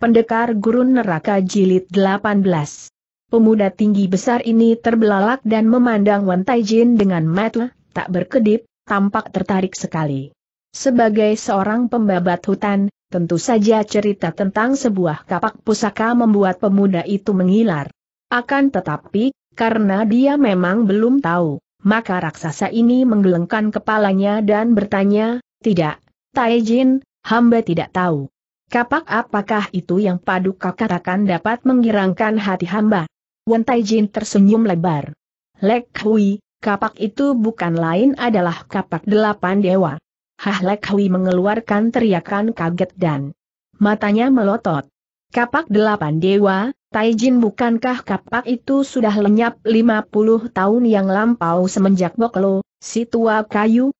Pendekar Gurun Neraka Jilid 18 Pemuda tinggi besar ini terbelalak dan memandang Wan Taijin dengan mata, tak berkedip, tampak tertarik sekali. Sebagai seorang pembabat hutan, tentu saja cerita tentang sebuah kapak pusaka membuat pemuda itu mengilar. Akan tetapi, karena dia memang belum tahu, maka raksasa ini menggelengkan kepalanya dan bertanya, Tidak, Taijin, hamba tidak tahu. Kapak apakah itu yang paduka katakan dapat mengirangkan hati hamba? Wen Taijin tersenyum lebar. Lek Hui, kapak itu bukan lain adalah kapak delapan dewa. Hah Lek Hui mengeluarkan teriakan kaget dan matanya melotot. Kapak delapan dewa, Taijin bukankah kapak itu sudah lenyap lima puluh tahun yang lampau semenjak Boklo, si tua kayu,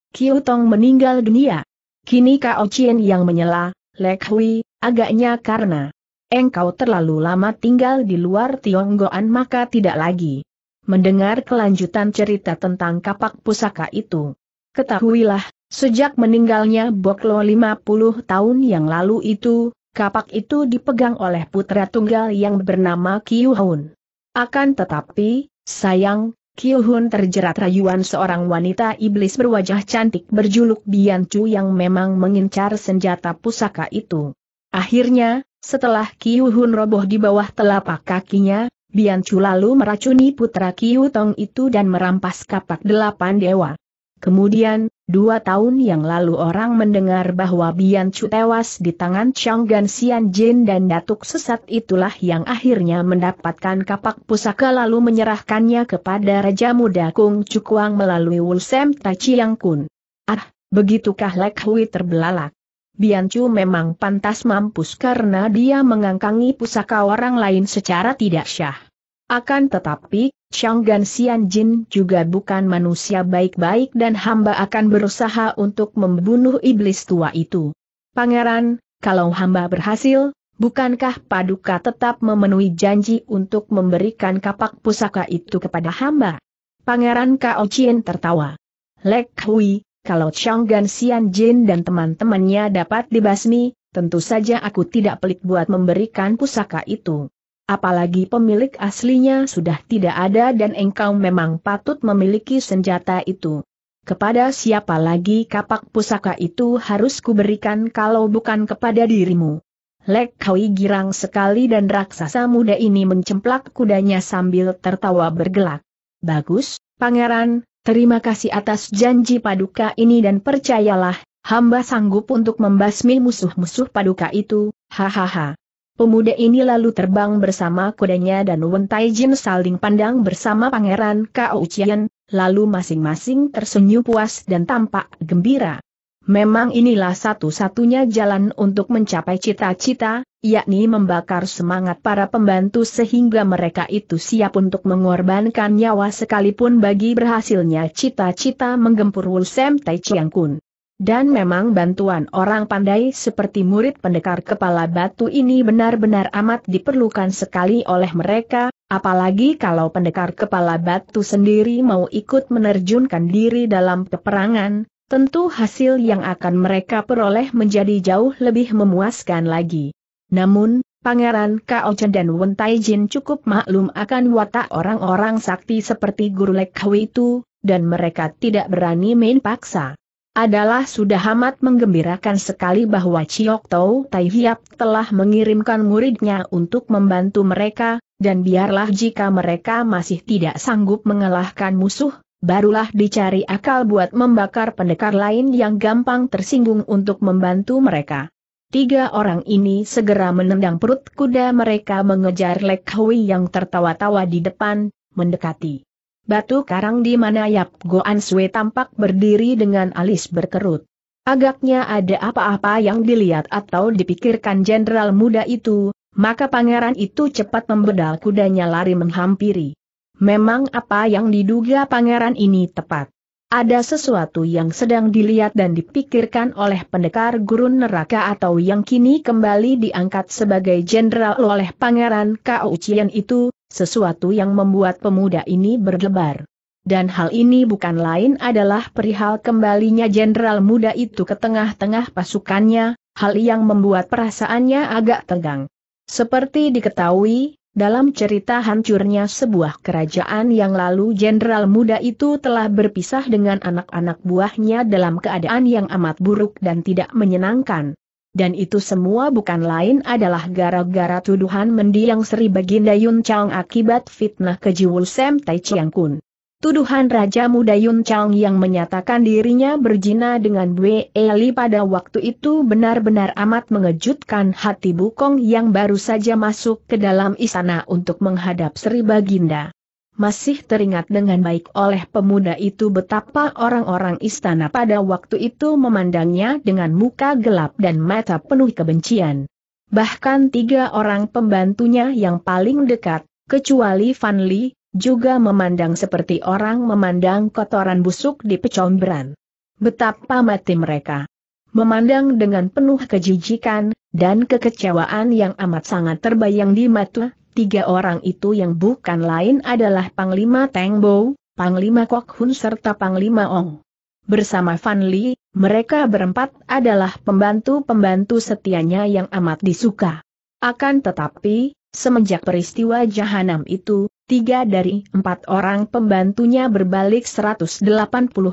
Tong meninggal dunia. Kini Kao Chien yang menyela, Lek Hui, Agaknya karena engkau terlalu lama tinggal di luar Tionggoan maka tidak lagi mendengar kelanjutan cerita tentang kapak pusaka itu. Ketahuilah, sejak meninggalnya Boklo 50 tahun yang lalu itu, kapak itu dipegang oleh putra tunggal yang bernama Kiuhun. Akan tetapi, sayang, Kiuhun terjerat rayuan seorang wanita iblis berwajah cantik berjuluk Biancu yang memang mengincar senjata pusaka itu. Akhirnya, setelah Hun roboh di bawah telapak kakinya, Bian Chu lalu meracuni putra Tong itu dan merampas kapak delapan dewa. Kemudian, dua tahun yang lalu orang mendengar bahwa Bian Chu tewas di tangan Chang Gan Xian Jin dan datuk sesat itulah yang akhirnya mendapatkan kapak pusaka lalu menyerahkannya kepada Raja Muda Kung Cukuang melalui Wulsem Tachiang Kun. Ah, begitukah Lek Hui terbelalak. Biancu memang pantas mampus karena dia mengangkangi pusaka orang lain secara tidak syah. Akan tetapi, Changgan Xianjin Jin juga bukan manusia baik-baik dan hamba akan berusaha untuk membunuh iblis tua itu. Pangeran, kalau hamba berhasil, bukankah Paduka tetap memenuhi janji untuk memberikan kapak pusaka itu kepada hamba? Pangeran Kao Chien tertawa. Lek Hui, kalau Chang Gan Xian Jin dan teman-temannya dapat dibasmi, tentu saja aku tidak pelit buat memberikan pusaka itu. Apalagi pemilik aslinya sudah tidak ada dan engkau memang patut memiliki senjata itu. Kepada siapa lagi kapak pusaka itu harus kuberikan kalau bukan kepada dirimu. Lek Kaui girang sekali dan raksasa muda ini mencemplak kudanya sambil tertawa bergelak. Bagus, pangeran, Terima kasih atas janji paduka ini dan percayalah, hamba sanggup untuk membasmi musuh-musuh paduka itu, hahaha. Pemuda ini lalu terbang bersama kudanya dan Wen Taijin saling pandang bersama Pangeran Kao Chien, lalu masing-masing tersenyum puas dan tampak gembira. Memang inilah satu-satunya jalan untuk mencapai cita-cita, yakni membakar semangat para pembantu sehingga mereka itu siap untuk mengorbankan nyawa sekalipun bagi berhasilnya cita-cita menggempur Wulsem Tai Chiang Kun. Dan memang bantuan orang pandai seperti murid pendekar kepala batu ini benar-benar amat diperlukan sekali oleh mereka, apalagi kalau pendekar kepala batu sendiri mau ikut menerjunkan diri dalam peperangan, Tentu hasil yang akan mereka peroleh menjadi jauh lebih memuaskan lagi. Namun, Pangeran Kaochen dan Wen Taijin cukup maklum akan watak orang-orang sakti seperti Guru Lek Hui itu, dan mereka tidak berani main paksa. Adalah sudah amat menggembirakan sekali bahwa Chiok Tau Tai Hiap telah mengirimkan muridnya untuk membantu mereka, dan biarlah jika mereka masih tidak sanggup mengalahkan musuh, barulah dicari akal buat membakar pendekar lain yang gampang tersinggung untuk membantu mereka. Tiga orang ini segera menendang perut kuda mereka mengejar Lek Hui yang tertawa-tawa di depan, mendekati. Batu karang di mana Yap Goan Sui tampak berdiri dengan alis berkerut. Agaknya ada apa-apa yang dilihat atau dipikirkan jenderal muda itu, maka pangeran itu cepat membedal kudanya lari menghampiri. Memang apa yang diduga pangeran ini tepat. Ada sesuatu yang sedang dilihat dan dipikirkan oleh pendekar gurun neraka atau yang kini kembali diangkat sebagai jenderal oleh pangeran Kau Chien itu, sesuatu yang membuat pemuda ini berdebar. Dan hal ini bukan lain adalah perihal kembalinya jenderal muda itu ke tengah-tengah pasukannya, hal yang membuat perasaannya agak tegang. Seperti diketahui, dalam cerita hancurnya sebuah kerajaan yang lalu jenderal muda itu telah berpisah dengan anak-anak buahnya dalam keadaan yang amat buruk dan tidak menyenangkan. Dan itu semua bukan lain adalah gara-gara tuduhan mendiang Sri Baginda Yun Chang akibat fitnah kejiwul Sam Tai Chiang Kun. Tuduhan Raja Muda Yun Chang yang menyatakan dirinya berzina dengan Bue Eli pada waktu itu benar-benar amat mengejutkan hati Bukong yang baru saja masuk ke dalam istana untuk menghadap Sri Baginda. Masih teringat dengan baik oleh pemuda itu betapa orang-orang istana pada waktu itu memandangnya dengan muka gelap dan mata penuh kebencian. Bahkan tiga orang pembantunya yang paling dekat, kecuali Fan Li, juga memandang seperti orang memandang kotoran busuk di pecomberan. Betapa mati mereka. Memandang dengan penuh kejijikan, dan kekecewaan yang amat sangat terbayang di mata, tiga orang itu yang bukan lain adalah Panglima Tengbo, Panglima Kok Hun serta Panglima Ong. Bersama Fan Li, mereka berempat adalah pembantu-pembantu setianya yang amat disuka. Akan tetapi, semenjak peristiwa jahanam itu, tiga dari empat orang pembantunya berbalik 180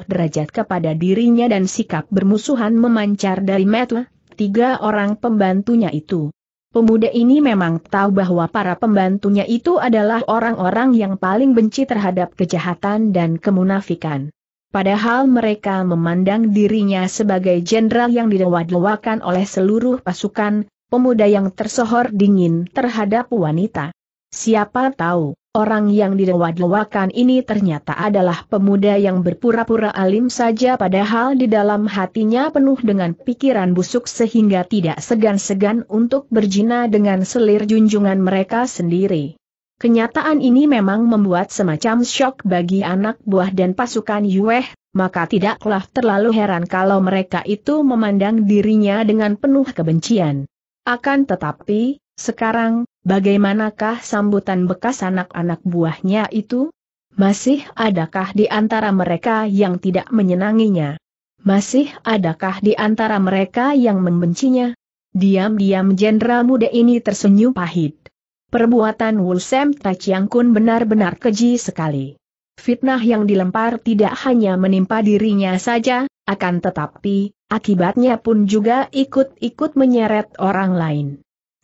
derajat kepada dirinya dan sikap bermusuhan memancar dari metu, tiga orang pembantunya itu. Pemuda ini memang tahu bahwa para pembantunya itu adalah orang-orang yang paling benci terhadap kejahatan dan kemunafikan. Padahal mereka memandang dirinya sebagai jenderal yang didewa-dewakan oleh seluruh pasukan, pemuda yang tersohor dingin terhadap wanita. Siapa tahu, Orang yang didewa-dewakan ini ternyata adalah pemuda yang berpura-pura alim saja padahal di dalam hatinya penuh dengan pikiran busuk sehingga tidak segan-segan untuk berjina dengan selir junjungan mereka sendiri. Kenyataan ini memang membuat semacam shock bagi anak buah dan pasukan Yueh, maka tidaklah terlalu heran kalau mereka itu memandang dirinya dengan penuh kebencian. Akan tetapi, sekarang, bagaimanakah sambutan bekas anak-anak buahnya itu? Masih adakah di antara mereka yang tidak menyenanginya? Masih adakah di antara mereka yang membencinya? Diam-diam jenderal muda ini tersenyum pahit. Perbuatan Wulsem Tachiang Kun benar-benar keji sekali. Fitnah yang dilempar tidak hanya menimpa dirinya saja, akan tetapi, akibatnya pun juga ikut-ikut menyeret orang lain.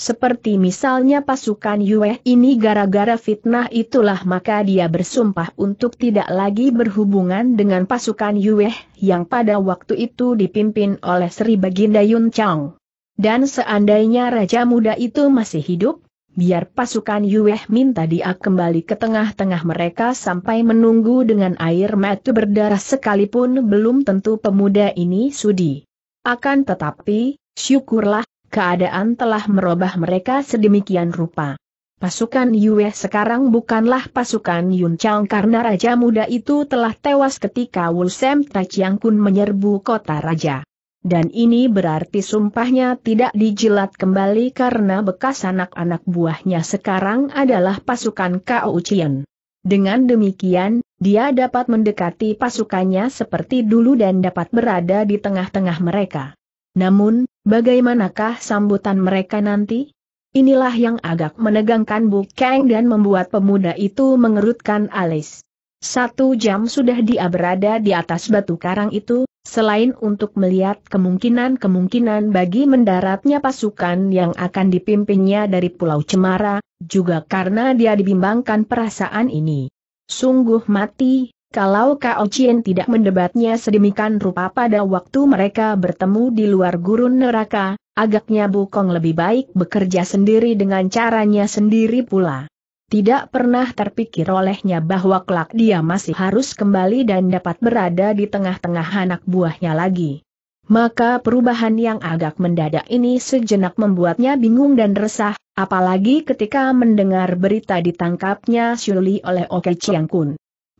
Seperti misalnya pasukan Yue ini gara-gara fitnah itulah maka dia bersumpah untuk tidak lagi berhubungan dengan pasukan Yue yang pada waktu itu dipimpin oleh Sri Baginda Yun Chang. Dan seandainya Raja Muda itu masih hidup, biar pasukan Yue minta dia kembali ke tengah-tengah mereka sampai menunggu dengan air mata berdarah sekalipun belum tentu pemuda ini sudi. Akan tetapi, syukurlah keadaan telah merubah mereka sedemikian rupa. Pasukan Yue sekarang bukanlah pasukan Yun Chang karena Raja Muda itu telah tewas ketika Wulsem Taichiang Kun menyerbu kota Raja. Dan ini berarti sumpahnya tidak dijilat kembali karena bekas anak-anak buahnya sekarang adalah pasukan Kao Chien. Dengan demikian, dia dapat mendekati pasukannya seperti dulu dan dapat berada di tengah-tengah mereka. Namun, bagaimanakah sambutan mereka nanti? Inilah yang agak menegangkan Bu Kang dan membuat pemuda itu mengerutkan alis. Satu jam sudah dia berada di atas batu karang itu, selain untuk melihat kemungkinan-kemungkinan bagi mendaratnya pasukan yang akan dipimpinnya dari Pulau Cemara, juga karena dia dibimbangkan perasaan ini. Sungguh mati, kalau Kao Chien tidak mendebatnya sedemikian rupa pada waktu mereka bertemu di luar gurun neraka, agaknya Bukong lebih baik bekerja sendiri dengan caranya sendiri pula. Tidak pernah terpikir olehnya bahwa kelak dia masih harus kembali dan dapat berada di tengah-tengah anak buahnya lagi. Maka perubahan yang agak mendadak ini sejenak membuatnya bingung dan resah, apalagi ketika mendengar berita ditangkapnya Shuli oleh Oke Chiang Kun.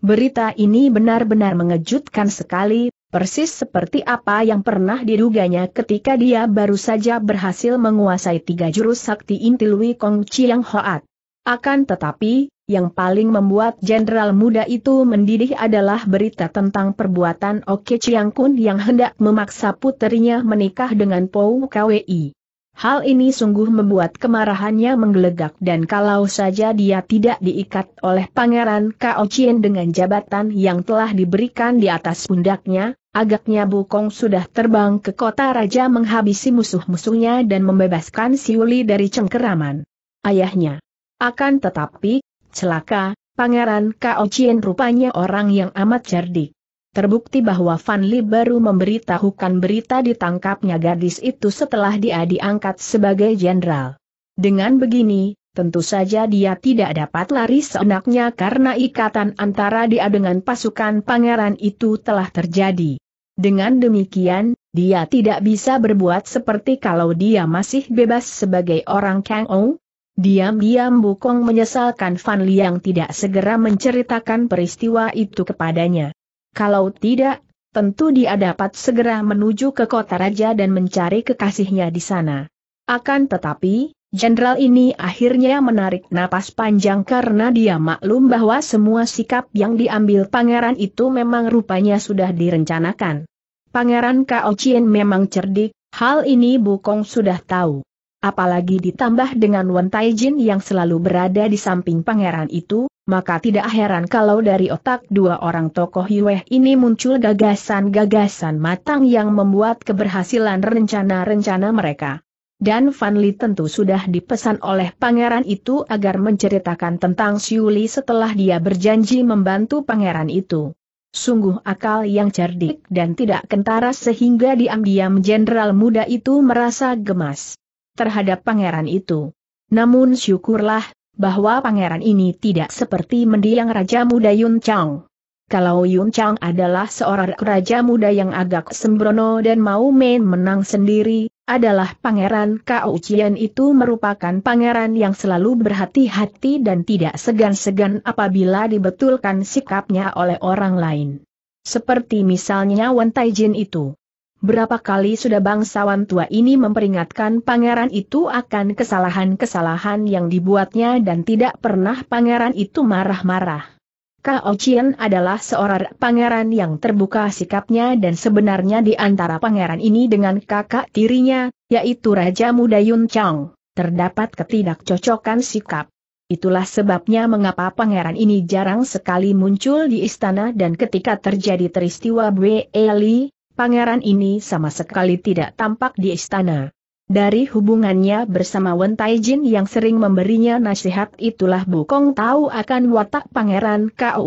Berita ini benar-benar mengejutkan sekali, persis seperti apa yang pernah diduganya ketika dia baru saja berhasil menguasai tiga jurus sakti inti Lui Kong Chiang Hoat. Akan tetapi, yang paling membuat jenderal muda itu mendidih adalah berita tentang perbuatan Oke Chiang Kun yang hendak memaksa putrinya menikah dengan Pou Kwi. Hal ini sungguh membuat kemarahannya menggelegak dan kalau saja dia tidak diikat oleh Pangeran Kao Chien dengan jabatan yang telah diberikan di atas pundaknya, agaknya Bukong sudah terbang ke kota raja menghabisi musuh-musuhnya dan membebaskan Siuli dari cengkeraman ayahnya. Akan tetapi, celaka, Pangeran Kao Chien rupanya orang yang amat cerdik. Terbukti bahwa Fan Li baru memberitahukan berita ditangkapnya gadis itu setelah dia diangkat sebagai jenderal. Dengan begini, tentu saja dia tidak dapat lari seenaknya karena ikatan antara dia dengan pasukan pangeran itu telah terjadi. Dengan demikian, dia tidak bisa berbuat seperti kalau dia masih bebas sebagai orang Kang Ou. Diam-diam Bukong menyesalkan Fan Li yang tidak segera menceritakan peristiwa itu kepadanya. Kalau tidak, tentu dia dapat segera menuju ke kota raja dan mencari kekasihnya di sana. Akan tetapi, jenderal ini akhirnya menarik napas panjang karena dia maklum bahwa semua sikap yang diambil pangeran itu memang rupanya sudah direncanakan. Pangeran Kao Chien memang cerdik, hal ini Bukong sudah tahu. Apalagi ditambah dengan Wan Taijin yang selalu berada di samping pangeran itu, maka tidak heran kalau dari otak dua orang tokoh Yueh ini muncul gagasan-gagasan matang yang membuat keberhasilan rencana-rencana mereka. Dan Van Li tentu sudah dipesan oleh pangeran itu agar menceritakan tentang Siuli setelah dia berjanji membantu pangeran itu. Sungguh akal yang cerdik dan tidak kentara sehingga diam-diam jenderal muda itu merasa gemas terhadap pangeran itu. Namun syukurlah bahwa pangeran ini tidak seperti mendiang Raja Muda Yun Chang. Kalau Yun Chang adalah seorang raja muda yang agak sembrono dan mau main menang sendiri, adalah pangeran Kao Chien itu merupakan pangeran yang selalu berhati-hati dan tidak segan-segan apabila dibetulkan sikapnya oleh orang lain. Seperti misalnya Wan Taijin itu. Berapa kali sudah bangsawan tua ini memperingatkan pangeran itu akan kesalahan-kesalahan yang dibuatnya dan tidak pernah pangeran itu marah-marah. Kao Chien adalah seorang pangeran yang terbuka sikapnya dan sebenarnya di antara pangeran ini dengan kakak tirinya, yaitu Raja Muda Yun Chang, terdapat ketidakcocokan sikap. Itulah sebabnya mengapa pangeran ini jarang sekali muncul di istana dan ketika terjadi peristiwa Bwe Li, pangeran ini sama sekali tidak tampak di istana. Dari hubungannya bersama Wen Taijin yang sering memberinya nasihat itulah Bukong tahu akan watak pangeran Kao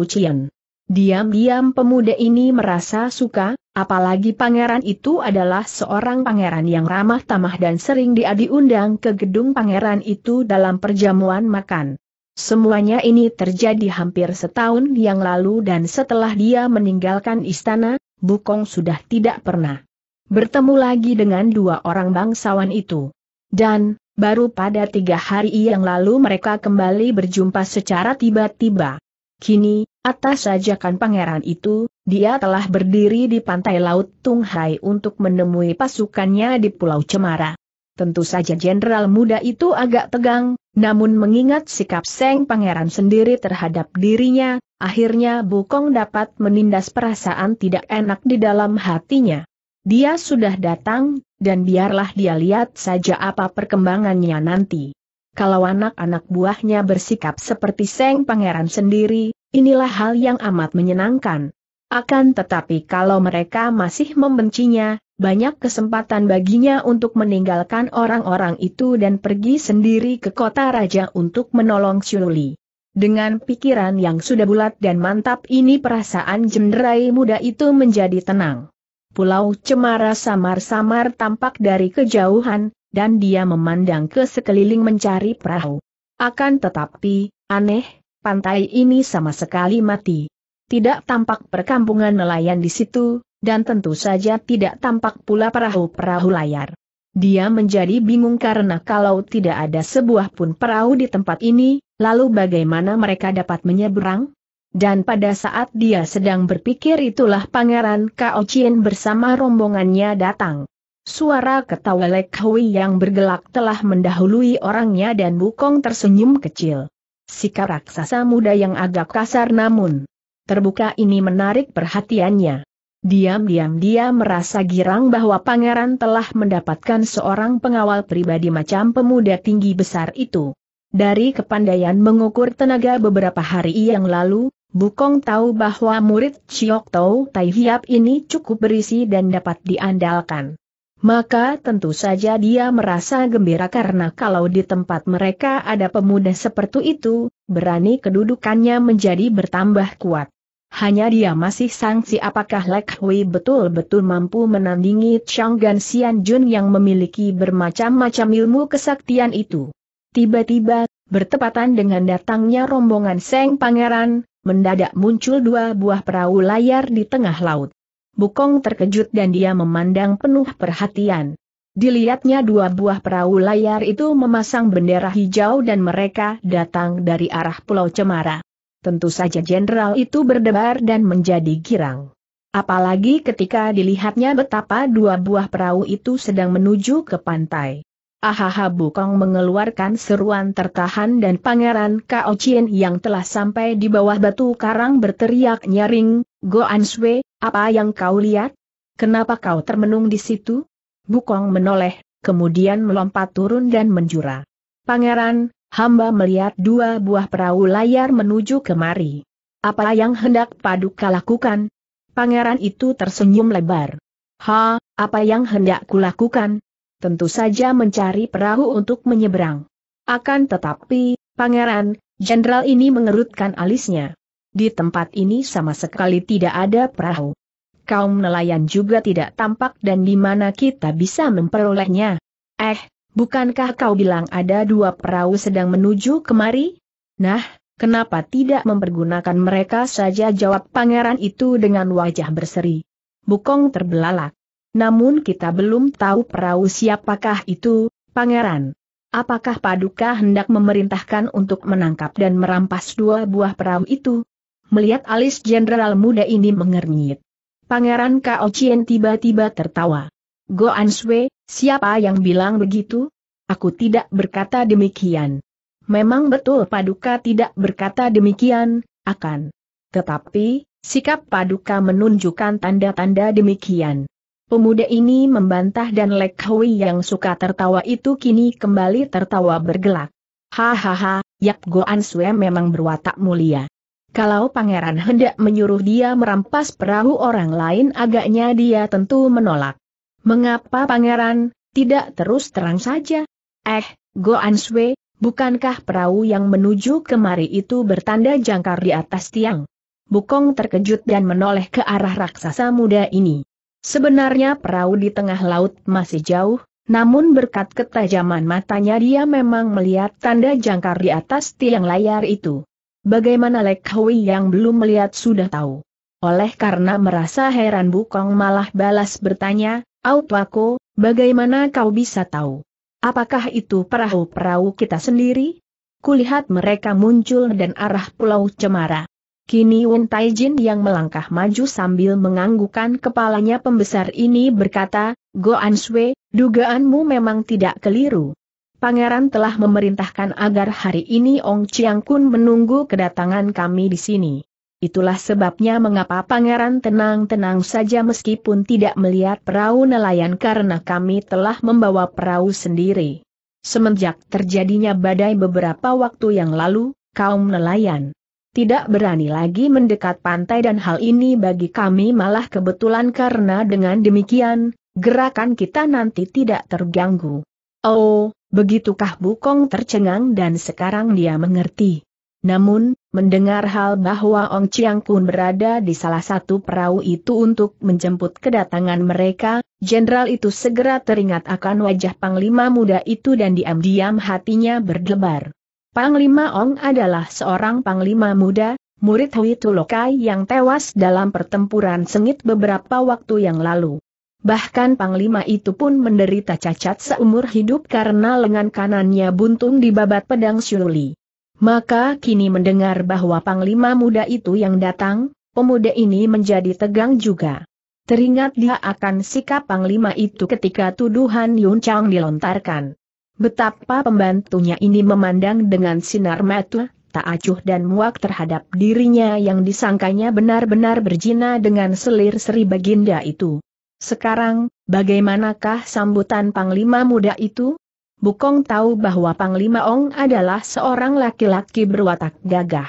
Diam-diam pemuda ini merasa suka, apalagi pangeran itu adalah seorang pangeran yang ramah tamah dan sering diadu undang ke gedung pangeran itu dalam perjamuan makan. Semuanya ini terjadi hampir setahun yang lalu dan setelah dia meninggalkan istana, Bukong sudah tidak pernah bertemu lagi dengan dua orang bangsawan itu. Dan, baru pada tiga hari yang lalu mereka kembali berjumpa secara tiba-tiba. Kini, atas ajakan pangeran itu, dia telah berdiri di pantai Laut Tunghai untuk menemui pasukannya di Pulau Cemara. Tentu saja jenderal muda itu agak tegang, namun mengingat sikap Seng Pangeran sendiri terhadap dirinya, akhirnya Bukong dapat menindas perasaan tidak enak di dalam hatinya. Dia sudah datang, dan biarlah dia lihat saja apa perkembangannya nanti. Kalau anak-anak buahnya bersikap seperti Seng Pangeran sendiri, inilah hal yang amat menyenangkan. Akan tetapi kalau mereka masih membencinya, banyak kesempatan baginya untuk meninggalkan orang-orang itu dan pergi sendiri ke kota raja untuk menolong Syululi. Dengan pikiran yang sudah bulat dan mantap ini perasaan jenderai muda itu menjadi tenang. Pulau Cemara samar-samar tampak dari kejauhan, dan dia memandang ke sekeliling mencari perahu. Akan tetapi, aneh, pantai ini sama sekali mati. Tidak tampak perkampungan nelayan di situ, dan tentu saja tidak tampak pula perahu-perahu layar. Dia menjadi bingung karena kalau tidak ada sebuah pun perahu di tempat ini, lalu bagaimana mereka dapat menyeberang? Dan pada saat dia sedang berpikir itulah Pangeran Kao Chien bersama rombongannya datang. Suara ketawa Lek Hui yang bergelak telah mendahului orangnya dan Wukong tersenyum kecil. Sikap raksasa muda yang agak kasar namun terbuka ini menarik perhatiannya. Diam-diam dia merasa girang bahwa pangeran telah mendapatkan seorang pengawal pribadi macam pemuda tinggi besar itu. Dari kepandaian mengukur tenaga beberapa hari yang lalu, Bukong tahu bahwa murid Chiok Tau Tai Hiap ini cukup berisi dan dapat diandalkan. Maka tentu saja dia merasa gembira karena kalau di tempat mereka ada pemuda seperti itu, berani kedudukannya menjadi bertambah kuat hanya dia masih sangsi apakah Lek Hui betul-betul mampu menandingi Chang Gan Xian Jun yang memiliki bermacam-macam ilmu kesaktian itu. Tiba-tiba, bertepatan dengan datangnya rombongan Seng Pangeran, mendadak muncul dua buah perahu layar di tengah laut. Bukong terkejut dan dia memandang penuh perhatian. Dilihatnya dua buah perahu layar itu memasang bendera hijau dan mereka datang dari arah Pulau Cemara tentu saja jenderal itu berdebar dan menjadi girang. Apalagi ketika dilihatnya betapa dua buah perahu itu sedang menuju ke pantai. Ahaha Bukong mengeluarkan seruan tertahan dan pangeran Kao Chien yang telah sampai di bawah batu karang berteriak nyaring, Goan Sui, apa yang kau lihat? Kenapa kau termenung di situ? Bukong menoleh, kemudian melompat turun dan menjura. Pangeran, hamba melihat dua buah perahu layar menuju kemari. Apa yang hendak paduka lakukan? Pangeran itu tersenyum lebar. Ha, apa yang hendak kulakukan? Tentu saja mencari perahu untuk menyeberang. Akan tetapi, pangeran, jenderal ini mengerutkan alisnya. Di tempat ini sama sekali tidak ada perahu. Kaum nelayan juga tidak tampak dan di mana kita bisa memperolehnya. Eh, Bukankah kau bilang ada dua perahu sedang menuju kemari? Nah, kenapa tidak mempergunakan mereka saja jawab pangeran itu dengan wajah berseri. Bukong terbelalak. Namun kita belum tahu perahu siapakah itu, pangeran. Apakah Paduka hendak memerintahkan untuk menangkap dan merampas dua buah perahu itu? Melihat alis jenderal muda ini mengernyit. Pangeran Kao tiba-tiba tertawa. Goan Answe, Siapa yang bilang begitu? Aku tidak berkata demikian. Memang betul Paduka tidak berkata demikian, akan. Tetapi, sikap Paduka menunjukkan tanda-tanda demikian. Pemuda ini membantah dan Lek yang suka tertawa itu kini kembali tertawa bergelak. Hahaha, Yap Goan Sue memang berwatak mulia. Kalau pangeran hendak menyuruh dia merampas perahu orang lain agaknya dia tentu menolak. Mengapa pangeran, tidak terus terang saja? Eh, go Answe, bukankah perahu yang menuju kemari itu bertanda jangkar di atas tiang? Bukong terkejut dan menoleh ke arah raksasa muda ini. Sebenarnya perahu di tengah laut masih jauh, namun berkat ketajaman matanya dia memang melihat tanda jangkar di atas tiang layar itu. Bagaimana Lek Hui yang belum melihat sudah tahu. Oleh karena merasa heran Bukong malah balas bertanya, Autuako, bagaimana kau bisa tahu? Apakah itu perahu-perahu kita sendiri? Kulihat mereka muncul dan arah Pulau Cemara. Kini Wen Taijin yang melangkah maju sambil menganggukan kepalanya pembesar ini berkata, Goan Sui, dugaanmu memang tidak keliru. Pangeran telah memerintahkan agar hari ini Ong Chiang Kun menunggu kedatangan kami di sini. Itulah sebabnya mengapa pangeran tenang-tenang saja meskipun tidak melihat perahu nelayan karena kami telah membawa perahu sendiri. Semenjak terjadinya badai beberapa waktu yang lalu, kaum nelayan tidak berani lagi mendekat pantai dan hal ini bagi kami malah kebetulan karena dengan demikian, gerakan kita nanti tidak terganggu. Oh, begitukah Bukong tercengang dan sekarang dia mengerti. Namun, Mendengar hal bahwa Ong Chiang Kun berada di salah satu perahu itu untuk menjemput kedatangan mereka, jenderal itu segera teringat akan wajah panglima muda itu dan diam-diam hatinya berdebar. Panglima Ong adalah seorang panglima muda, murid Hui Tulokai yang tewas dalam pertempuran sengit beberapa waktu yang lalu. Bahkan Panglima itu pun menderita cacat seumur hidup karena lengan kanannya buntung di dibabat pedang Syuli. Maka kini mendengar bahwa panglima muda itu yang datang, pemuda ini menjadi tegang juga. Teringat dia akan sikap panglima itu ketika tuduhan Yun Chang dilontarkan. Betapa pembantunya ini memandang dengan sinar mata, tak acuh dan muak terhadap dirinya yang disangkanya benar-benar berjina dengan selir Sri Baginda itu. Sekarang, bagaimanakah sambutan panglima muda itu? Bukong tahu bahwa Panglima Ong adalah seorang laki-laki berwatak gagah.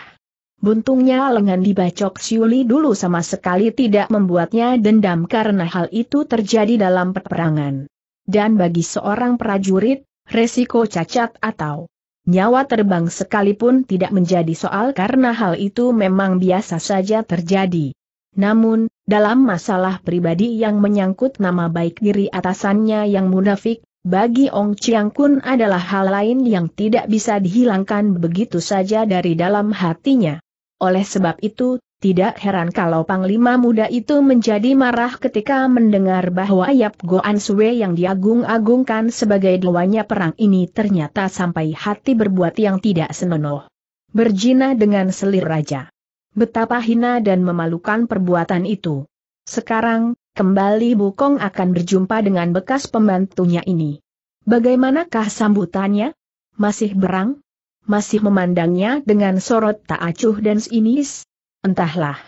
Buntungnya lengan dibacok Siuli dulu sama sekali tidak membuatnya dendam karena hal itu terjadi dalam peperangan. Dan bagi seorang prajurit, resiko cacat atau nyawa terbang sekalipun tidak menjadi soal karena hal itu memang biasa saja terjadi. Namun, dalam masalah pribadi yang menyangkut nama baik diri atasannya yang munafik, bagi Ong Chiang Kun adalah hal lain yang tidak bisa dihilangkan begitu saja dari dalam hatinya. Oleh sebab itu, tidak heran kalau Panglima Muda itu menjadi marah ketika mendengar bahwa Yap Goan Sue yang diagung-agungkan sebagai dewanya perang ini ternyata sampai hati berbuat yang tidak senonoh. Berjina dengan selir raja. Betapa hina dan memalukan perbuatan itu. Sekarang, kembali Bukong akan berjumpa dengan bekas pembantunya ini. Bagaimanakah sambutannya? Masih berang? Masih memandangnya dengan sorot tak acuh dan sinis? Entahlah.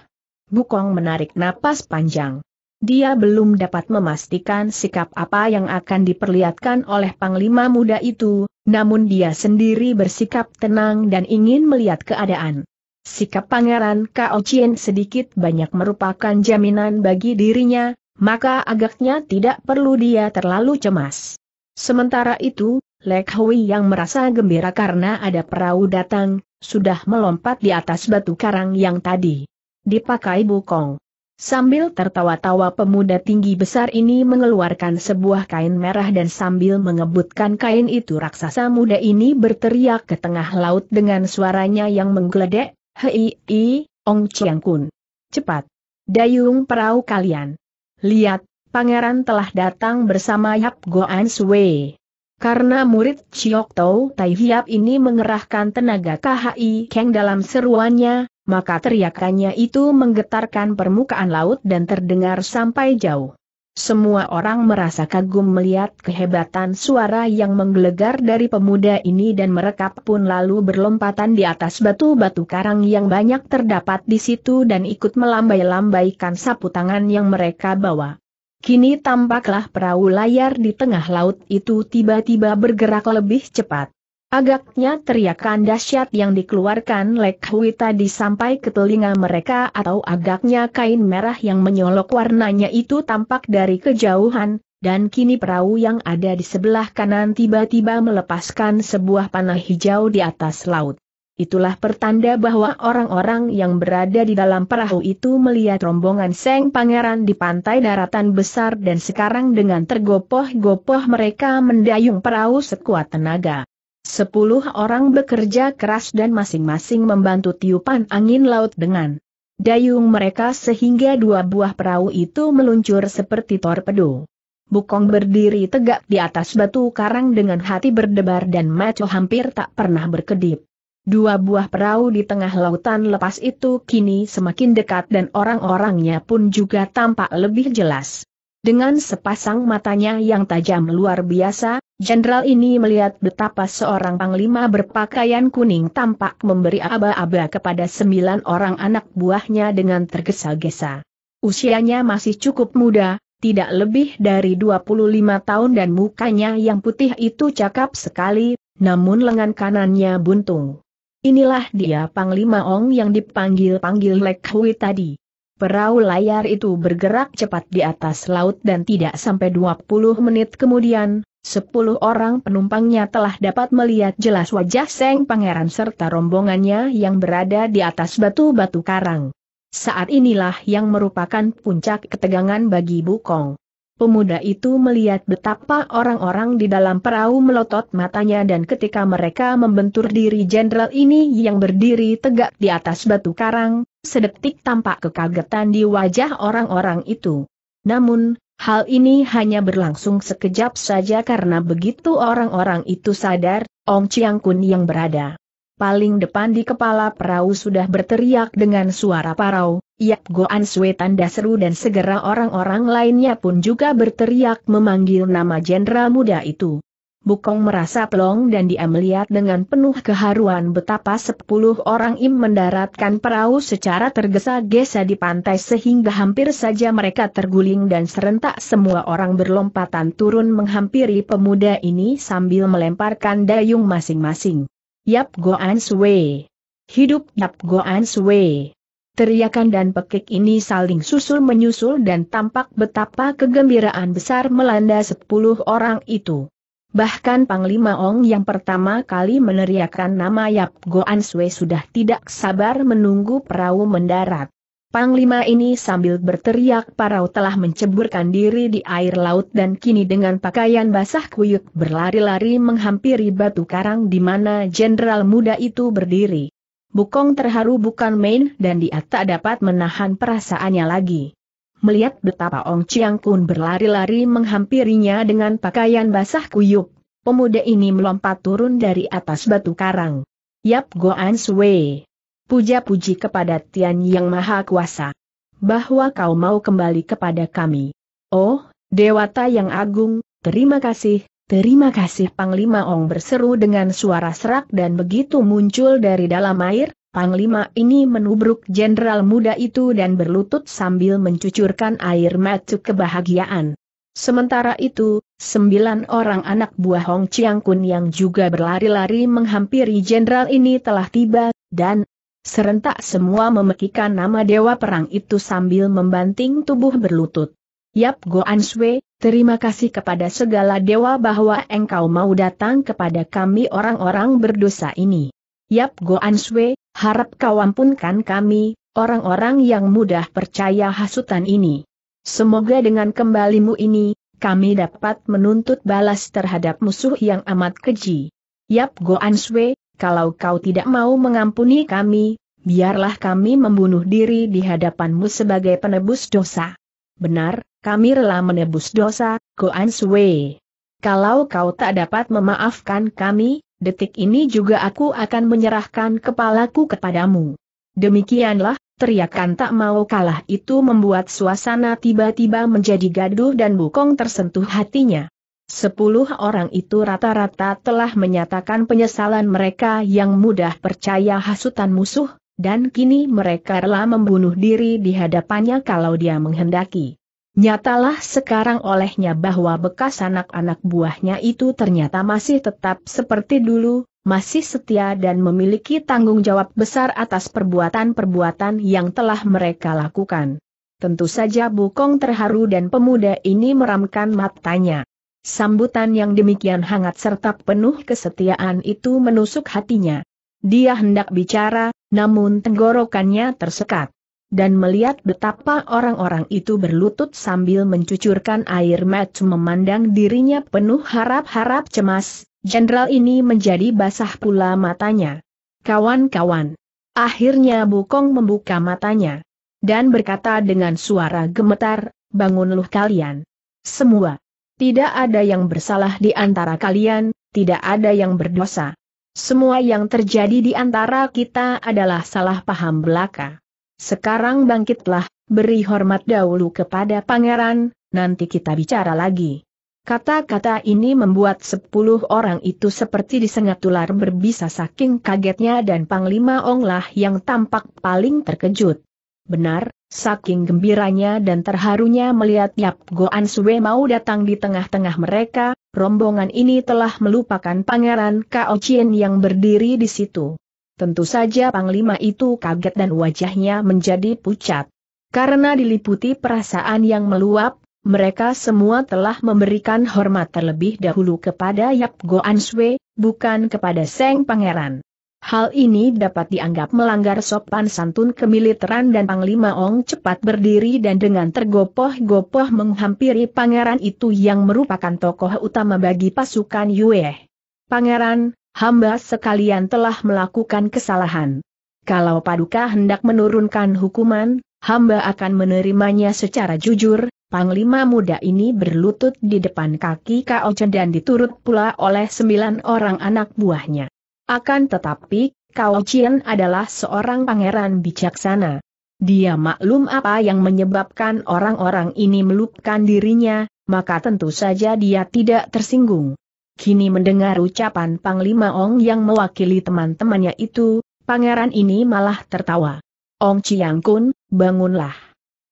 Bukong menarik napas panjang. Dia belum dapat memastikan sikap apa yang akan diperlihatkan oleh panglima muda itu, namun dia sendiri bersikap tenang dan ingin melihat keadaan. Sikap Pangeran Kao Chien sedikit banyak merupakan jaminan bagi dirinya, maka agaknya tidak perlu dia terlalu cemas. Sementara itu, Lek Hui yang merasa gembira karena ada perahu datang, sudah melompat di atas batu karang yang tadi dipakai bukong. Sambil tertawa-tawa pemuda tinggi besar ini mengeluarkan sebuah kain merah dan sambil mengebutkan kain itu raksasa muda ini berteriak ke tengah laut dengan suaranya yang menggeledek, Hei, i, Ong Chiang Kun. Cepat. Dayung perahu kalian. Lihat, pangeran telah datang bersama Yap Goan Sui. Karena murid Chiok Tau Tai Hiap ini mengerahkan tenaga KHI Kang dalam seruannya, maka teriakannya itu menggetarkan permukaan laut dan terdengar sampai jauh. Semua orang merasa kagum melihat kehebatan suara yang menggelegar dari pemuda ini dan mereka pun lalu berlompatan di atas batu-batu karang yang banyak terdapat di situ dan ikut melambai-lambaikan sapu tangan yang mereka bawa. Kini tampaklah perahu layar di tengah laut itu tiba-tiba bergerak lebih cepat. Agaknya teriakan dahsyat yang dikeluarkan Lek Hui tadi sampai ke telinga mereka atau agaknya kain merah yang menyolok warnanya itu tampak dari kejauhan, dan kini perahu yang ada di sebelah kanan tiba-tiba melepaskan sebuah panah hijau di atas laut. Itulah pertanda bahwa orang-orang yang berada di dalam perahu itu melihat rombongan Seng Pangeran di pantai daratan besar dan sekarang dengan tergopoh-gopoh mereka mendayung perahu sekuat tenaga. Sepuluh orang bekerja keras dan masing-masing membantu tiupan angin laut dengan dayung mereka sehingga dua buah perahu itu meluncur seperti torpedo. Bukong berdiri tegak di atas batu karang dengan hati berdebar dan maco hampir tak pernah berkedip. Dua buah perahu di tengah lautan lepas itu kini semakin dekat dan orang-orangnya pun juga tampak lebih jelas. Dengan sepasang matanya yang tajam luar biasa, Jenderal ini melihat betapa seorang panglima berpakaian kuning tampak memberi aba-aba kepada sembilan orang anak buahnya dengan tergesa-gesa. Usianya masih cukup muda, tidak lebih dari 25 tahun dan mukanya yang putih itu cakap sekali, namun lengan kanannya buntung. Inilah dia Panglima Ong yang dipanggil-panggil Lek Hui tadi. Perahu layar itu bergerak cepat di atas laut dan tidak sampai 20 menit kemudian, Sepuluh orang penumpangnya telah dapat melihat jelas wajah Seng Pangeran serta rombongannya yang berada di atas batu-batu karang. Saat inilah yang merupakan puncak ketegangan bagi Bukong. Pemuda itu melihat betapa orang-orang di dalam perahu melotot matanya dan ketika mereka membentur diri jenderal ini yang berdiri tegak di atas batu karang, sedetik tampak kekagetan di wajah orang-orang itu. Namun, Hal ini hanya berlangsung sekejap saja karena begitu orang-orang itu sadar, Ong Chiang Kun yang berada paling depan di kepala perahu sudah berteriak dengan suara parau, Yap Goan Sui tanda seru dan segera orang-orang lainnya pun juga berteriak memanggil nama jenderal muda itu. Bukong merasa pelong dan dia melihat dengan penuh keharuan betapa sepuluh orang im mendaratkan perahu secara tergesa-gesa di pantai sehingga hampir saja mereka terguling dan serentak semua orang berlompatan turun menghampiri pemuda ini sambil melemparkan dayung masing-masing. Yap Goan sway, Hidup Yap Goan sway, Teriakan dan pekik ini saling susul-menyusul dan tampak betapa kegembiraan besar melanda sepuluh orang itu. Bahkan Panglima Ong yang pertama kali meneriakkan nama Yap Goan Sue sudah tidak sabar menunggu perahu mendarat. Panglima ini sambil berteriak parau telah menceburkan diri di air laut dan kini dengan pakaian basah kuyuk berlari-lari menghampiri batu karang di mana jenderal muda itu berdiri. Bukong terharu bukan main dan dia tak dapat menahan perasaannya lagi melihat betapa Ong Chiang Kun berlari-lari menghampirinya dengan pakaian basah kuyup. Pemuda ini melompat turun dari atas batu karang. Yap Goan Sui. Puja-puji kepada Tian Yang Maha Kuasa. Bahwa kau mau kembali kepada kami. Oh, Dewata Yang Agung, terima kasih, terima kasih Panglima Ong berseru dengan suara serak dan begitu muncul dari dalam air, Panglima ini menubruk jenderal muda itu dan berlutut sambil mencucurkan air mata kebahagiaan. Sementara itu, sembilan orang anak buah Hong Chiang Kun yang juga berlari-lari menghampiri jenderal ini telah tiba, dan serentak semua memekikan nama dewa perang itu sambil membanting tubuh berlutut. Yap Goan Sui, terima kasih kepada segala dewa bahwa engkau mau datang kepada kami orang-orang berdosa ini. Yap Goan Sui, harap kau ampunkan kami, orang-orang yang mudah percaya hasutan ini. Semoga dengan kembalimu ini, kami dapat menuntut balas terhadap musuh yang amat keji. Yap Goan Swe, kalau kau tidak mau mengampuni kami, biarlah kami membunuh diri di hadapanmu sebagai penebus dosa. Benar, kami rela menebus dosa, Goan Swe. Kalau kau tak dapat memaafkan kami, detik ini juga aku akan menyerahkan kepalaku kepadamu. Demikianlah, teriakan tak mau kalah itu membuat suasana tiba-tiba menjadi gaduh dan bukong tersentuh hatinya. Sepuluh orang itu rata-rata telah menyatakan penyesalan mereka yang mudah percaya hasutan musuh, dan kini mereka rela membunuh diri di hadapannya kalau dia menghendaki. Nyatalah sekarang olehnya bahwa bekas anak-anak buahnya itu ternyata masih tetap seperti dulu, masih setia dan memiliki tanggung jawab besar atas perbuatan-perbuatan yang telah mereka lakukan. Tentu saja Bukong terharu dan pemuda ini meramkan matanya. Sambutan yang demikian hangat serta penuh kesetiaan itu menusuk hatinya. Dia hendak bicara, namun tenggorokannya tersekat dan melihat betapa orang-orang itu berlutut sambil mencucurkan air mata memandang dirinya penuh harap-harap cemas, jenderal ini menjadi basah pula matanya. Kawan-kawan. Akhirnya Bukong membuka matanya. Dan berkata dengan suara gemetar, bangunlah kalian. Semua. Tidak ada yang bersalah di antara kalian, tidak ada yang berdosa. Semua yang terjadi di antara kita adalah salah paham belaka. Sekarang bangkitlah, beri hormat dahulu kepada pangeran, nanti kita bicara lagi. Kata-kata ini membuat sepuluh orang itu seperti disengat ular berbisa saking kagetnya dan Panglima Onglah yang tampak paling terkejut. Benar, saking gembiranya dan terharunya melihat Yap Goan Sue mau datang di tengah-tengah mereka, rombongan ini telah melupakan Pangeran Kao Chien yang berdiri di situ. Tentu saja Panglima itu kaget dan wajahnya menjadi pucat. Karena diliputi perasaan yang meluap, mereka semua telah memberikan hormat terlebih dahulu kepada Yap Goan Answe, bukan kepada Seng Pangeran. Hal ini dapat dianggap melanggar sopan santun kemiliteran dan Panglima Ong cepat berdiri dan dengan tergopoh-gopoh menghampiri pangeran itu yang merupakan tokoh utama bagi pasukan Yue. Pangeran, hamba sekalian telah melakukan kesalahan. Kalau paduka hendak menurunkan hukuman, hamba akan menerimanya secara jujur, Panglima muda ini berlutut di depan kaki Kaochen dan diturut pula oleh sembilan orang anak buahnya. Akan tetapi, Kaochen adalah seorang pangeran bijaksana. Dia maklum apa yang menyebabkan orang-orang ini melupakan dirinya, maka tentu saja dia tidak tersinggung. Kini mendengar ucapan Panglima Ong yang mewakili teman-temannya itu, pangeran ini malah tertawa. Ong Chiang Kun, bangunlah.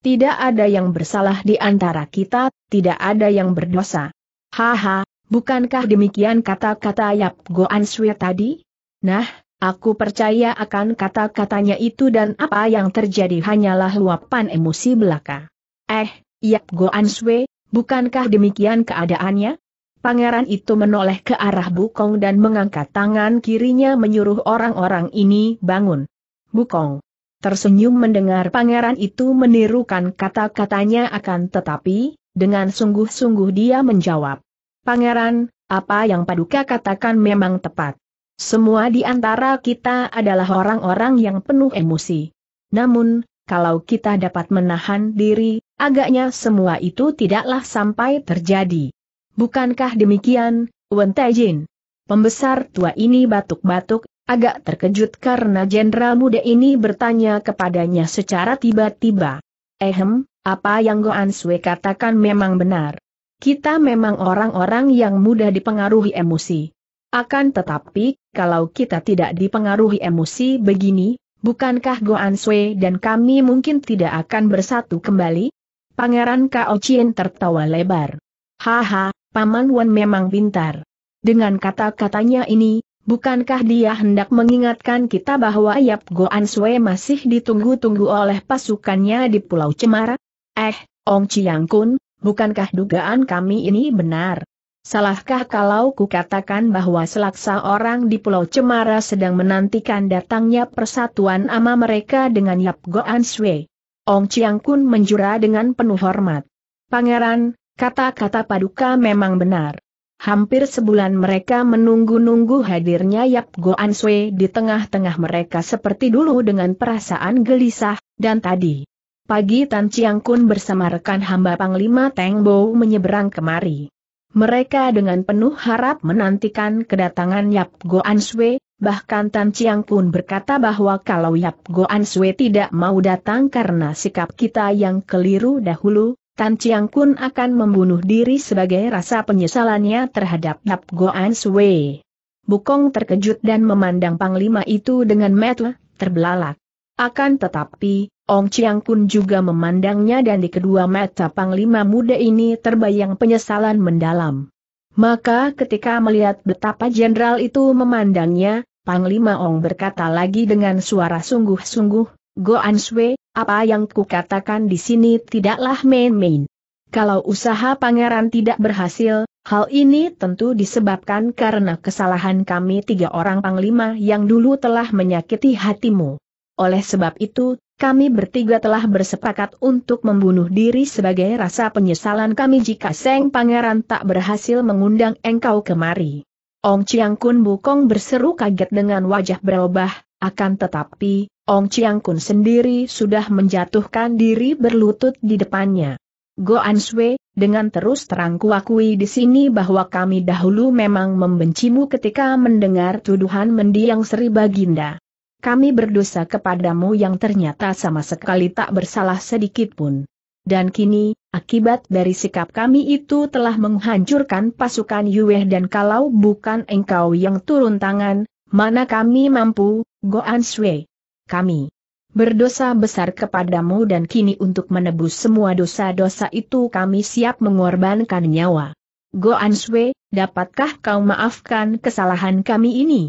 Tidak ada yang bersalah di antara kita, tidak ada yang berdosa. Haha, bukankah demikian kata-kata Yap Goan Sui tadi? Nah, aku percaya akan kata-katanya itu dan apa yang terjadi hanyalah luapan emosi belaka. Eh, Yap Goan Sui, bukankah demikian keadaannya? Pangeran itu menoleh ke arah Bukong dan mengangkat tangan kirinya menyuruh orang-orang ini bangun. Bukong tersenyum mendengar pangeran itu menirukan kata-katanya akan tetapi, dengan sungguh-sungguh dia menjawab. Pangeran, apa yang Paduka katakan memang tepat. Semua di antara kita adalah orang-orang yang penuh emosi. Namun, kalau kita dapat menahan diri, agaknya semua itu tidaklah sampai terjadi. Bukankah demikian, Wen Taijin? Pembesar tua ini batuk-batuk, agak terkejut karena jenderal muda ini bertanya kepadanya secara tiba-tiba. Ehem, apa yang Goan Sue katakan memang benar. Kita memang orang-orang yang mudah dipengaruhi emosi. Akan tetapi, kalau kita tidak dipengaruhi emosi begini, bukankah Goan Sui dan kami mungkin tidak akan bersatu kembali? Pangeran Kao Chien tertawa lebar. Haha, Paman Wan memang pintar. Dengan kata-katanya ini, bukankah dia hendak mengingatkan kita bahwa Yap Goan Sue masih ditunggu-tunggu oleh pasukannya di Pulau Cemara? Eh, Ong Chiang Kun, bukankah dugaan kami ini benar? Salahkah kalau kukatakan bahwa selaksa orang di Pulau Cemara sedang menantikan datangnya persatuan ama mereka dengan Yap Goan Sue? Ong Chiang Kun menjura dengan penuh hormat. Pangeran, Kata-kata Paduka memang benar. Hampir sebulan mereka menunggu-nunggu hadirnya Yap Goan Sui di tengah-tengah mereka seperti dulu dengan perasaan gelisah, dan tadi. Pagi Tan Chiang Kun bersama rekan hamba Panglima Teng Bo menyeberang kemari. Mereka dengan penuh harap menantikan kedatangan Yap Goan Sui, bahkan Tan Chiang Kun berkata bahwa kalau Yap Goan Sui tidak mau datang karena sikap kita yang keliru dahulu, Tan Chiang Kun akan membunuh diri sebagai rasa penyesalannya terhadap Nap Goan Sui. Bukong terkejut dan memandang Panglima itu dengan mata terbelalak. Akan tetapi, Ong Chiang Kun juga memandangnya dan di kedua mata Panglima muda ini terbayang penyesalan mendalam. Maka ketika melihat betapa jenderal itu memandangnya, Panglima Ong berkata lagi dengan suara sungguh-sungguh, Go Anshui, apa yang kukatakan di sini tidaklah main-main. Kalau usaha pangeran tidak berhasil, hal ini tentu disebabkan karena kesalahan kami tiga orang panglima yang dulu telah menyakiti hatimu. Oleh sebab itu, kami bertiga telah bersepakat untuk membunuh diri sebagai rasa penyesalan kami jika Seng Pangeran tak berhasil mengundang engkau kemari. Ong Chiang Kun Bukong berseru kaget dengan wajah berubah, akan tetapi, Ong Chiang Kun sendiri sudah menjatuhkan diri berlutut di depannya. Go An Sui, dengan terus terang kuakui di sini bahwa kami dahulu memang membencimu ketika mendengar tuduhan mendiang Sri Baginda. Kami berdosa kepadamu yang ternyata sama sekali tak bersalah sedikit pun. Dan kini, akibat dari sikap kami itu telah menghancurkan pasukan Yueh dan kalau bukan engkau yang turun tangan, mana kami mampu, Go An Sui kami berdosa besar kepadamu dan kini untuk menebus semua dosa-dosa itu kami siap mengorbankan nyawa. Go Answe, dapatkah kau maafkan kesalahan kami ini?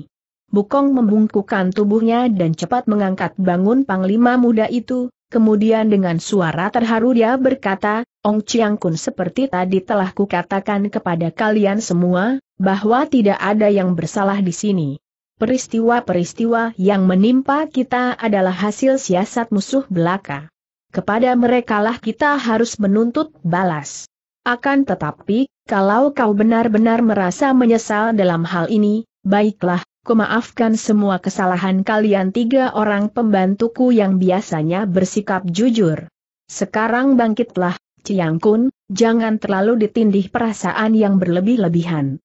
Bukong membungkukkan tubuhnya dan cepat mengangkat bangun panglima muda itu, kemudian dengan suara terharu dia berkata, Ong Chiang Kun seperti tadi telah kukatakan kepada kalian semua, bahwa tidak ada yang bersalah di sini. Peristiwa-peristiwa yang menimpa kita adalah hasil siasat musuh belaka. Kepada merekalah kita harus menuntut balas. Akan tetapi, kalau kau benar-benar merasa menyesal dalam hal ini, baiklah, kumaafkan semua kesalahan kalian tiga orang pembantuku yang biasanya bersikap jujur. Sekarang bangkitlah, Ciang Kun, jangan terlalu ditindih perasaan yang berlebih-lebihan.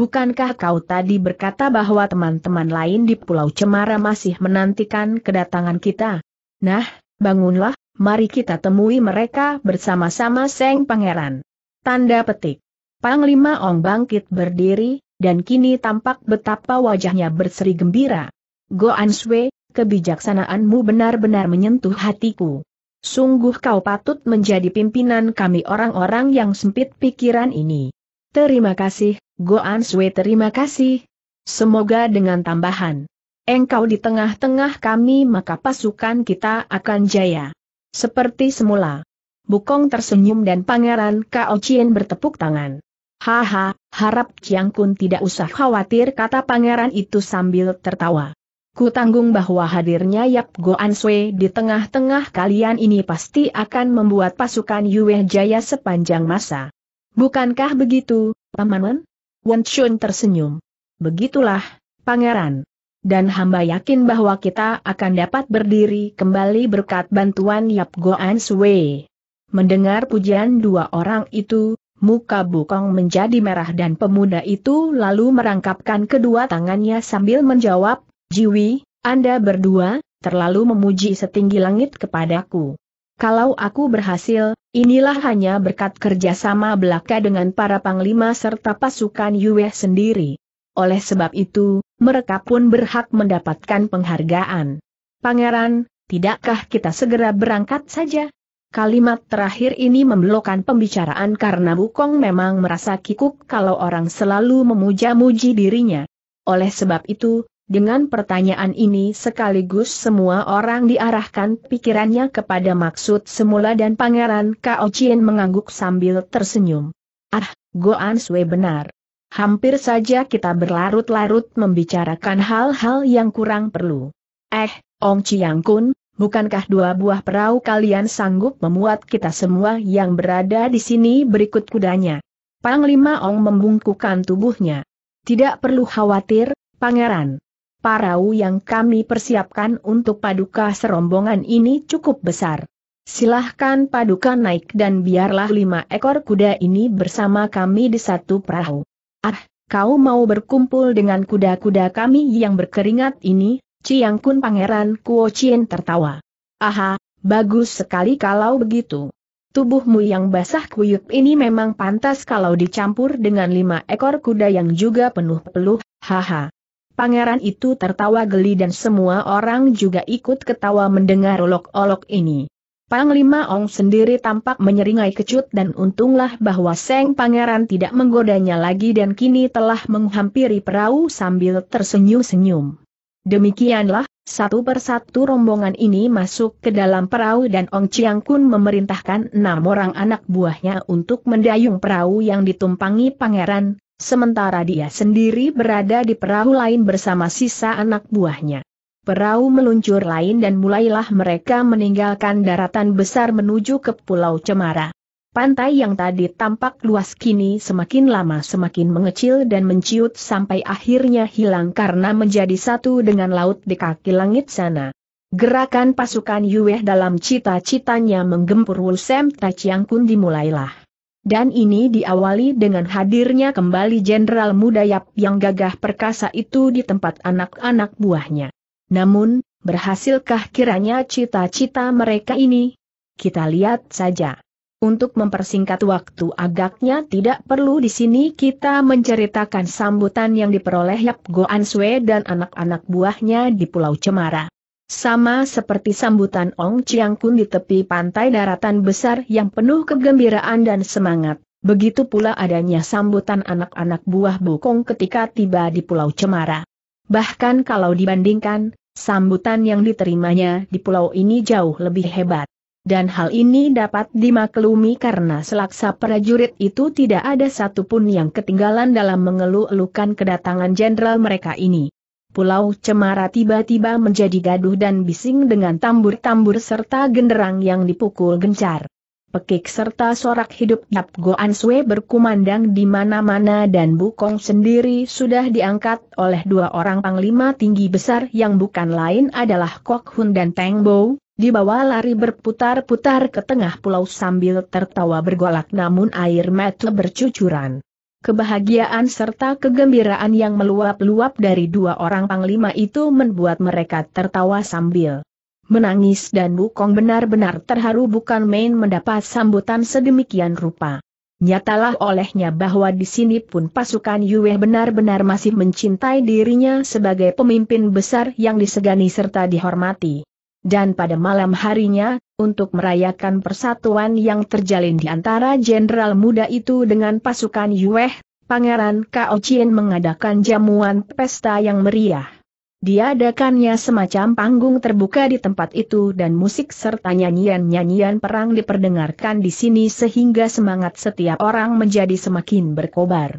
Bukankah kau tadi berkata bahwa teman-teman lain di Pulau Cemara masih menantikan kedatangan kita? Nah, bangunlah, mari kita temui mereka bersama-sama Seng Pangeran. Tanda petik. Panglima Ong bangkit berdiri, dan kini tampak betapa wajahnya berseri gembira. Goan Answe, kebijaksanaanmu benar-benar menyentuh hatiku. Sungguh kau patut menjadi pimpinan kami orang-orang yang sempit pikiran ini. Terima kasih, Goan Sui terima kasih. Semoga dengan tambahan. Engkau di tengah-tengah kami maka pasukan kita akan jaya. Seperti semula. Bukong tersenyum dan pangeran Kao Chien bertepuk tangan. Haha, harap Chiang Kun tidak usah khawatir kata pangeran itu sambil tertawa. Ku tanggung bahwa hadirnya Yap Goan Sui di tengah-tengah kalian ini pasti akan membuat pasukan Yue Jaya sepanjang masa. Bukankah begitu, Paman? Wen Chun tersenyum. Begitulah, Pangeran. Dan hamba yakin bahwa kita akan dapat berdiri kembali berkat bantuan Yap Goan Sui. Mendengar pujian dua orang itu, muka Bukong menjadi merah dan pemuda itu lalu merangkapkan kedua tangannya sambil menjawab, Jiwi, Anda berdua, terlalu memuji setinggi langit kepadaku. Kalau aku berhasil, inilah hanya berkat kerjasama belaka dengan para panglima serta pasukan Yue sendiri. Oleh sebab itu, mereka pun berhak mendapatkan penghargaan. Pangeran, tidakkah kita segera berangkat saja? Kalimat terakhir ini membelokkan pembicaraan karena Wukong memang merasa kikuk kalau orang selalu memuja-muji dirinya. Oleh sebab itu, dengan pertanyaan ini sekaligus semua orang diarahkan pikirannya kepada maksud semula dan Pangeran Kao Chien mengangguk sambil tersenyum. Ah, Goan Sui benar. Hampir saja kita berlarut-larut membicarakan hal-hal yang kurang perlu. Eh, Ong Chiang Kun, bukankah dua buah perahu kalian sanggup memuat kita semua yang berada di sini berikut kudanya? Panglima Ong membungkukkan tubuhnya. Tidak perlu khawatir, Pangeran parau yang kami persiapkan untuk paduka serombongan ini cukup besar. Silahkan paduka naik dan biarlah lima ekor kuda ini bersama kami di satu perahu. Ah, kau mau berkumpul dengan kuda-kuda kami yang berkeringat ini? Ciang Kun Pangeran Kuo Chien tertawa. Aha, bagus sekali kalau begitu. Tubuhmu yang basah kuyup ini memang pantas kalau dicampur dengan lima ekor kuda yang juga penuh peluh, haha. Pangeran itu tertawa geli dan semua orang juga ikut ketawa mendengar olok-olok ini. Panglima Ong sendiri tampak menyeringai kecut dan untunglah bahwa Seng Pangeran tidak menggodanya lagi dan kini telah menghampiri perahu sambil tersenyum-senyum. Demikianlah, satu persatu rombongan ini masuk ke dalam perahu dan Ong Chiang Kun memerintahkan enam orang anak buahnya untuk mendayung perahu yang ditumpangi pangeran, sementara dia sendiri berada di perahu lain bersama sisa anak buahnya. Perahu meluncur lain dan mulailah mereka meninggalkan daratan besar menuju ke Pulau Cemara. Pantai yang tadi tampak luas kini semakin lama semakin mengecil dan menciut sampai akhirnya hilang karena menjadi satu dengan laut di kaki langit sana. Gerakan pasukan Yueh dalam cita-citanya menggempur Wulsem Tachiang dimulailah. Dan ini diawali dengan hadirnya kembali Jenderal Muda yang gagah perkasa itu di tempat anak-anak buahnya. Namun, berhasilkah kiranya cita-cita mereka ini? Kita lihat saja. Untuk mempersingkat waktu agaknya tidak perlu di sini kita menceritakan sambutan yang diperoleh Yap Goan Sue dan anak-anak buahnya di Pulau Cemara. Sama seperti sambutan Ong Chiang Kun di tepi pantai daratan besar yang penuh kegembiraan dan semangat, begitu pula adanya sambutan anak-anak buah bokong ketika tiba di Pulau Cemara. Bahkan kalau dibandingkan, sambutan yang diterimanya di pulau ini jauh lebih hebat. Dan hal ini dapat dimaklumi karena selaksa prajurit itu tidak ada satupun yang ketinggalan dalam mengeluh-elukan kedatangan jenderal mereka ini. Pulau Cemara tiba-tiba menjadi gaduh dan bising dengan tambur-tambur serta genderang yang dipukul gencar. Pekik serta sorak hidup Nap Goan Sue berkumandang di mana-mana dan Bukong sendiri sudah diangkat oleh dua orang panglima tinggi besar yang bukan lain adalah Kok Hun dan Teng Bo, dibawa lari berputar-putar ke tengah pulau sambil tertawa bergolak namun air mata bercucuran. Kebahagiaan serta kegembiraan yang meluap-luap dari dua orang panglima itu membuat mereka tertawa sambil menangis dan Wukong benar-benar terharu bukan main mendapat sambutan sedemikian rupa. Nyatalah olehnya bahwa di sini pun pasukan Yue benar-benar masih mencintai dirinya sebagai pemimpin besar yang disegani serta dihormati. Dan pada malam harinya, untuk merayakan persatuan yang terjalin di antara jenderal muda itu dengan pasukan Yueh, Pangeran Kao Chien mengadakan jamuan pesta yang meriah. Diadakannya semacam panggung terbuka di tempat itu dan musik serta nyanyian-nyanyian perang diperdengarkan di sini sehingga semangat setiap orang menjadi semakin berkobar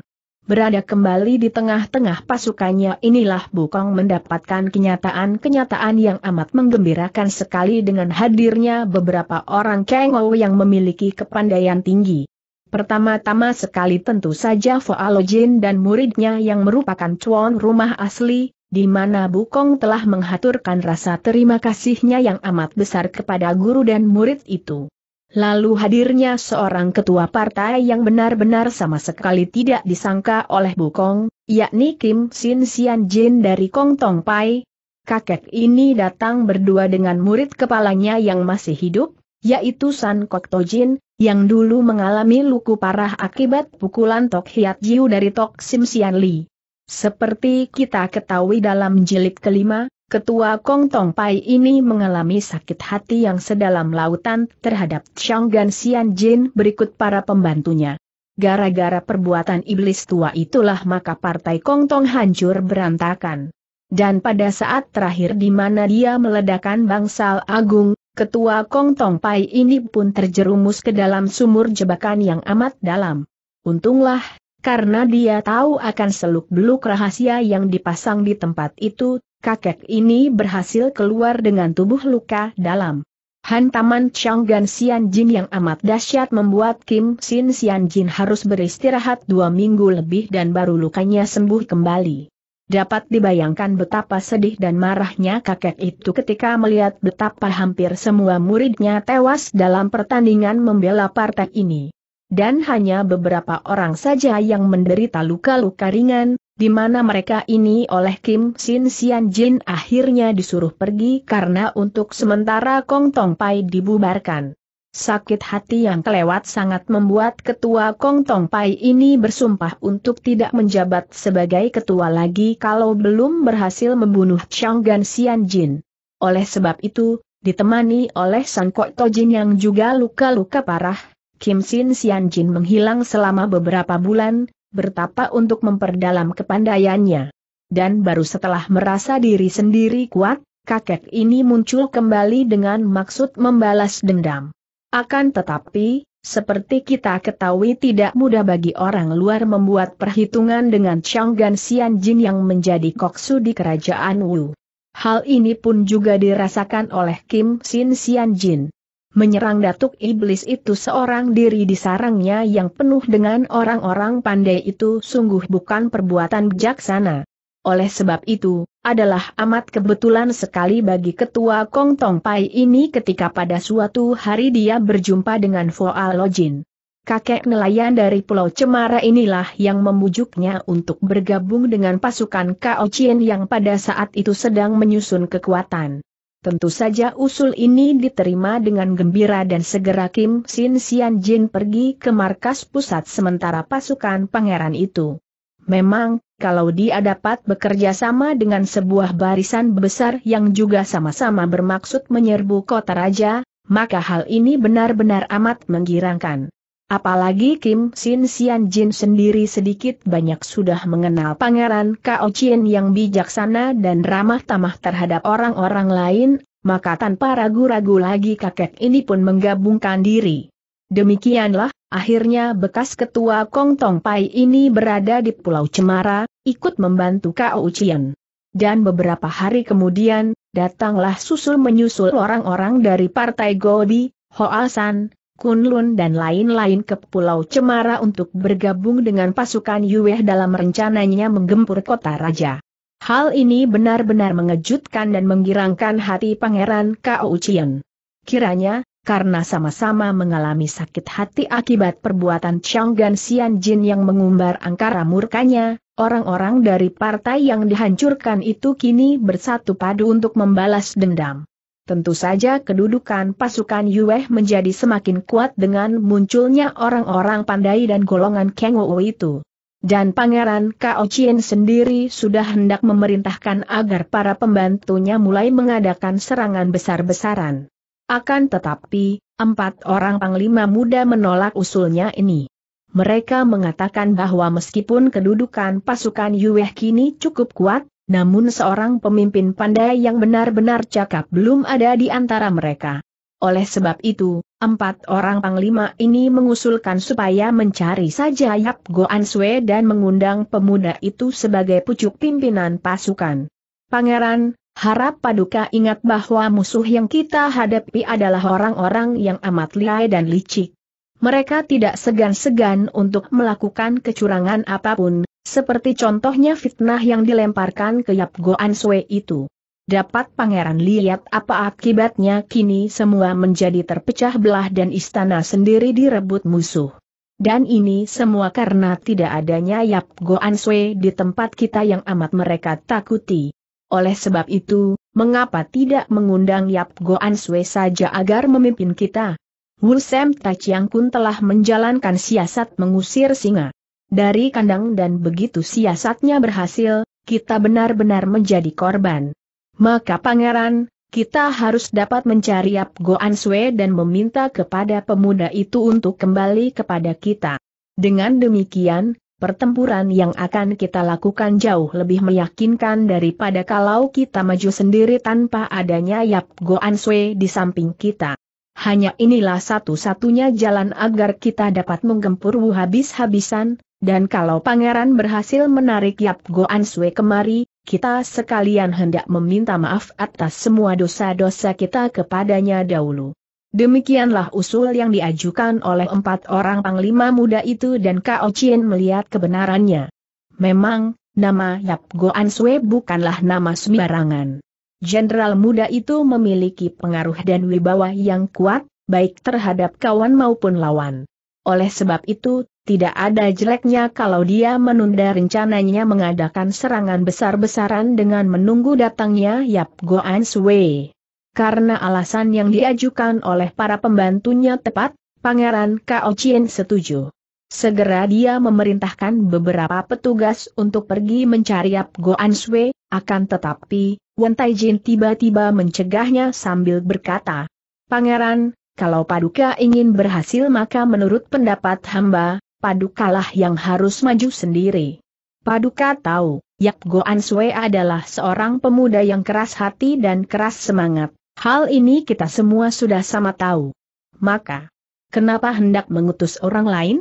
berada kembali di tengah-tengah pasukannya inilah Bukong mendapatkan kenyataan-kenyataan yang amat menggembirakan sekali dengan hadirnya beberapa orang Kengou yang memiliki kepandaian tinggi. Pertama-tama sekali tentu saja Foalojin dan muridnya yang merupakan cuan rumah asli, di mana Bukong telah menghaturkan rasa terima kasihnya yang amat besar kepada guru dan murid itu. Lalu hadirnya seorang ketua partai yang benar-benar sama sekali tidak disangka oleh Bukong, yakni Kim Sin Sian Jin dari Kong Tong Pai. Kakek ini datang berdua dengan murid kepalanya yang masih hidup, yaitu San Kok To Jin, yang dulu mengalami luku parah akibat pukulan Tok Hiat Jiu dari Tok Sim Sian Li. Seperti kita ketahui dalam jilid kelima, Ketua Kong Tong Pai ini mengalami sakit hati yang sedalam lautan terhadap Chang Gan Xian Jin berikut para pembantunya. Gara-gara perbuatan iblis tua itulah maka partai Kong Tong hancur berantakan. Dan pada saat terakhir di mana dia meledakan bangsal agung, ketua Kong Tong Pai ini pun terjerumus ke dalam sumur jebakan yang amat dalam. Untunglah karena dia tahu akan seluk-beluk rahasia yang dipasang di tempat itu, kakek ini berhasil keluar dengan tubuh luka dalam. Hantaman Gan Xian Jin yang amat dahsyat membuat Kim Sin Xian Jin harus beristirahat dua minggu lebih dan baru lukanya sembuh kembali. Dapat dibayangkan betapa sedih dan marahnya kakek itu ketika melihat betapa hampir semua muridnya tewas dalam pertandingan membela partai ini. Dan hanya beberapa orang saja yang menderita luka-luka ringan, di mana mereka ini oleh Kim Sin Sian Jin akhirnya disuruh pergi karena untuk sementara Kong Tong Pai dibubarkan. Sakit hati yang kelewat sangat membuat ketua Kong Tong Pai ini bersumpah untuk tidak menjabat sebagai ketua lagi kalau belum berhasil membunuh Chang Gan Sian Jin. Oleh sebab itu, ditemani oleh Sang Kok To Jin yang juga luka-luka parah, Kim Sin Sian Jin menghilang selama beberapa bulan, bertapa untuk memperdalam kepandaiannya. Dan baru setelah merasa diri sendiri kuat, kakek ini muncul kembali dengan maksud membalas dendam. Akan tetapi, seperti kita ketahui tidak mudah bagi orang luar membuat perhitungan dengan Chang Gan Xian Jin yang menjadi koksu di kerajaan Wu. Hal ini pun juga dirasakan oleh Kim Sin Jin menyerang Datuk Iblis itu seorang diri di sarangnya yang penuh dengan orang-orang pandai itu sungguh bukan perbuatan bijaksana. Oleh sebab itu, adalah amat kebetulan sekali bagi ketua Kong Tong Pai ini ketika pada suatu hari dia berjumpa dengan Foa Lojin. Kakek nelayan dari Pulau Cemara inilah yang memujuknya untuk bergabung dengan pasukan Kao Chien yang pada saat itu sedang menyusun kekuatan. Tentu saja usul ini diterima dengan gembira dan segera Kim Sin Sian Jin pergi ke markas pusat sementara pasukan pangeran itu. Memang, kalau dia dapat bekerja sama dengan sebuah barisan besar yang juga sama-sama bermaksud menyerbu kota raja, maka hal ini benar-benar amat menggirangkan. Apalagi Kim Sin Sian Jin sendiri sedikit banyak sudah mengenal pangeran Kao Chien yang bijaksana dan ramah tamah terhadap orang-orang lain, maka tanpa ragu-ragu lagi kakek ini pun menggabungkan diri. Demikianlah, akhirnya bekas ketua Kong Tong Pai ini berada di Pulau Cemara, ikut membantu Kao Chien. Dan beberapa hari kemudian, datanglah susul menyusul orang-orang dari Partai Gobi, Hoasan, Kunlun dan lain-lain ke Pulau Cemara untuk bergabung dengan pasukan Yueh dalam rencananya menggempur kota raja. Hal ini benar-benar mengejutkan dan menggirangkan hati Pangeran Kao Kiranya, karena sama-sama mengalami sakit hati akibat perbuatan Changgan Xian Jin yang mengumbar angkara murkanya, orang-orang dari partai yang dihancurkan itu kini bersatu padu untuk membalas dendam. Tentu saja kedudukan pasukan Yueh menjadi semakin kuat dengan munculnya orang-orang pandai dan golongan Kang Wu itu. Dan Pangeran Kao Chien sendiri sudah hendak memerintahkan agar para pembantunya mulai mengadakan serangan besar-besaran. Akan tetapi, empat orang panglima muda menolak usulnya ini. Mereka mengatakan bahwa meskipun kedudukan pasukan Yueh kini cukup kuat, namun seorang pemimpin pandai yang benar-benar cakap belum ada di antara mereka. Oleh sebab itu, empat orang panglima ini mengusulkan supaya mencari saja Yap Goan Sue dan mengundang pemuda itu sebagai pucuk pimpinan pasukan. Pangeran, harap paduka ingat bahwa musuh yang kita hadapi adalah orang-orang yang amat liai dan licik. Mereka tidak segan-segan untuk melakukan kecurangan apapun, seperti contohnya fitnah yang dilemparkan ke Yap Goan Sue itu. Dapat pangeran lihat apa akibatnya kini semua menjadi terpecah belah dan istana sendiri direbut musuh. Dan ini semua karena tidak adanya Yap Goan Sue di tempat kita yang amat mereka takuti. Oleh sebab itu, mengapa tidak mengundang Yap Goan Sue saja agar memimpin kita? Wulsem Tachiang Kun telah menjalankan siasat mengusir singa dari kandang dan begitu siasatnya berhasil, kita benar-benar menjadi korban. Maka pangeran, kita harus dapat mencari Ap Goan Sue dan meminta kepada pemuda itu untuk kembali kepada kita. Dengan demikian, pertempuran yang akan kita lakukan jauh lebih meyakinkan daripada kalau kita maju sendiri tanpa adanya Yap Goan Sue di samping kita. Hanya inilah satu-satunya jalan agar kita dapat menggempur habis-habisan, dan kalau pangeran berhasil menarik Yap Goan Sue kemari, kita sekalian hendak meminta maaf atas semua dosa-dosa kita kepadanya dahulu. Demikianlah usul yang diajukan oleh empat orang panglima muda itu dan Kao Chien melihat kebenarannya. Memang, nama Yap Goan Sue bukanlah nama sembarangan. Jenderal muda itu memiliki pengaruh dan wibawa yang kuat, baik terhadap kawan maupun lawan. Oleh sebab itu, tidak ada jeleknya kalau dia menunda rencananya mengadakan serangan besar-besaran dengan menunggu datangnya Yap Goan Sui. Karena alasan yang diajukan oleh para pembantunya tepat, Pangeran Kao Chien setuju. Segera dia memerintahkan beberapa petugas untuk pergi mencari Yap Goan Sui, akan tetapi, Wen Taijin tiba-tiba mencegahnya sambil berkata, Pangeran, kalau Paduka ingin berhasil maka menurut pendapat hamba, Padukalah yang harus maju sendiri. Paduka tahu, Yap Goan Sue adalah seorang pemuda yang keras hati dan keras semangat. Hal ini kita semua sudah sama tahu. Maka, kenapa hendak mengutus orang lain?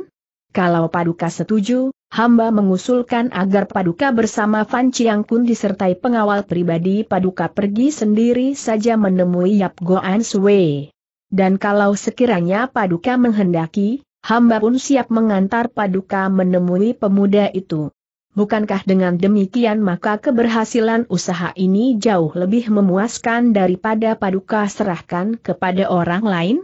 Kalau Paduka setuju, hamba mengusulkan agar Paduka bersama Fan Chiang Kun disertai pengawal pribadi Paduka pergi sendiri saja menemui Yap Goan Sue. Dan kalau sekiranya Paduka menghendaki, hamba pun siap mengantar paduka menemui pemuda itu. Bukankah dengan demikian maka keberhasilan usaha ini jauh lebih memuaskan daripada paduka serahkan kepada orang lain?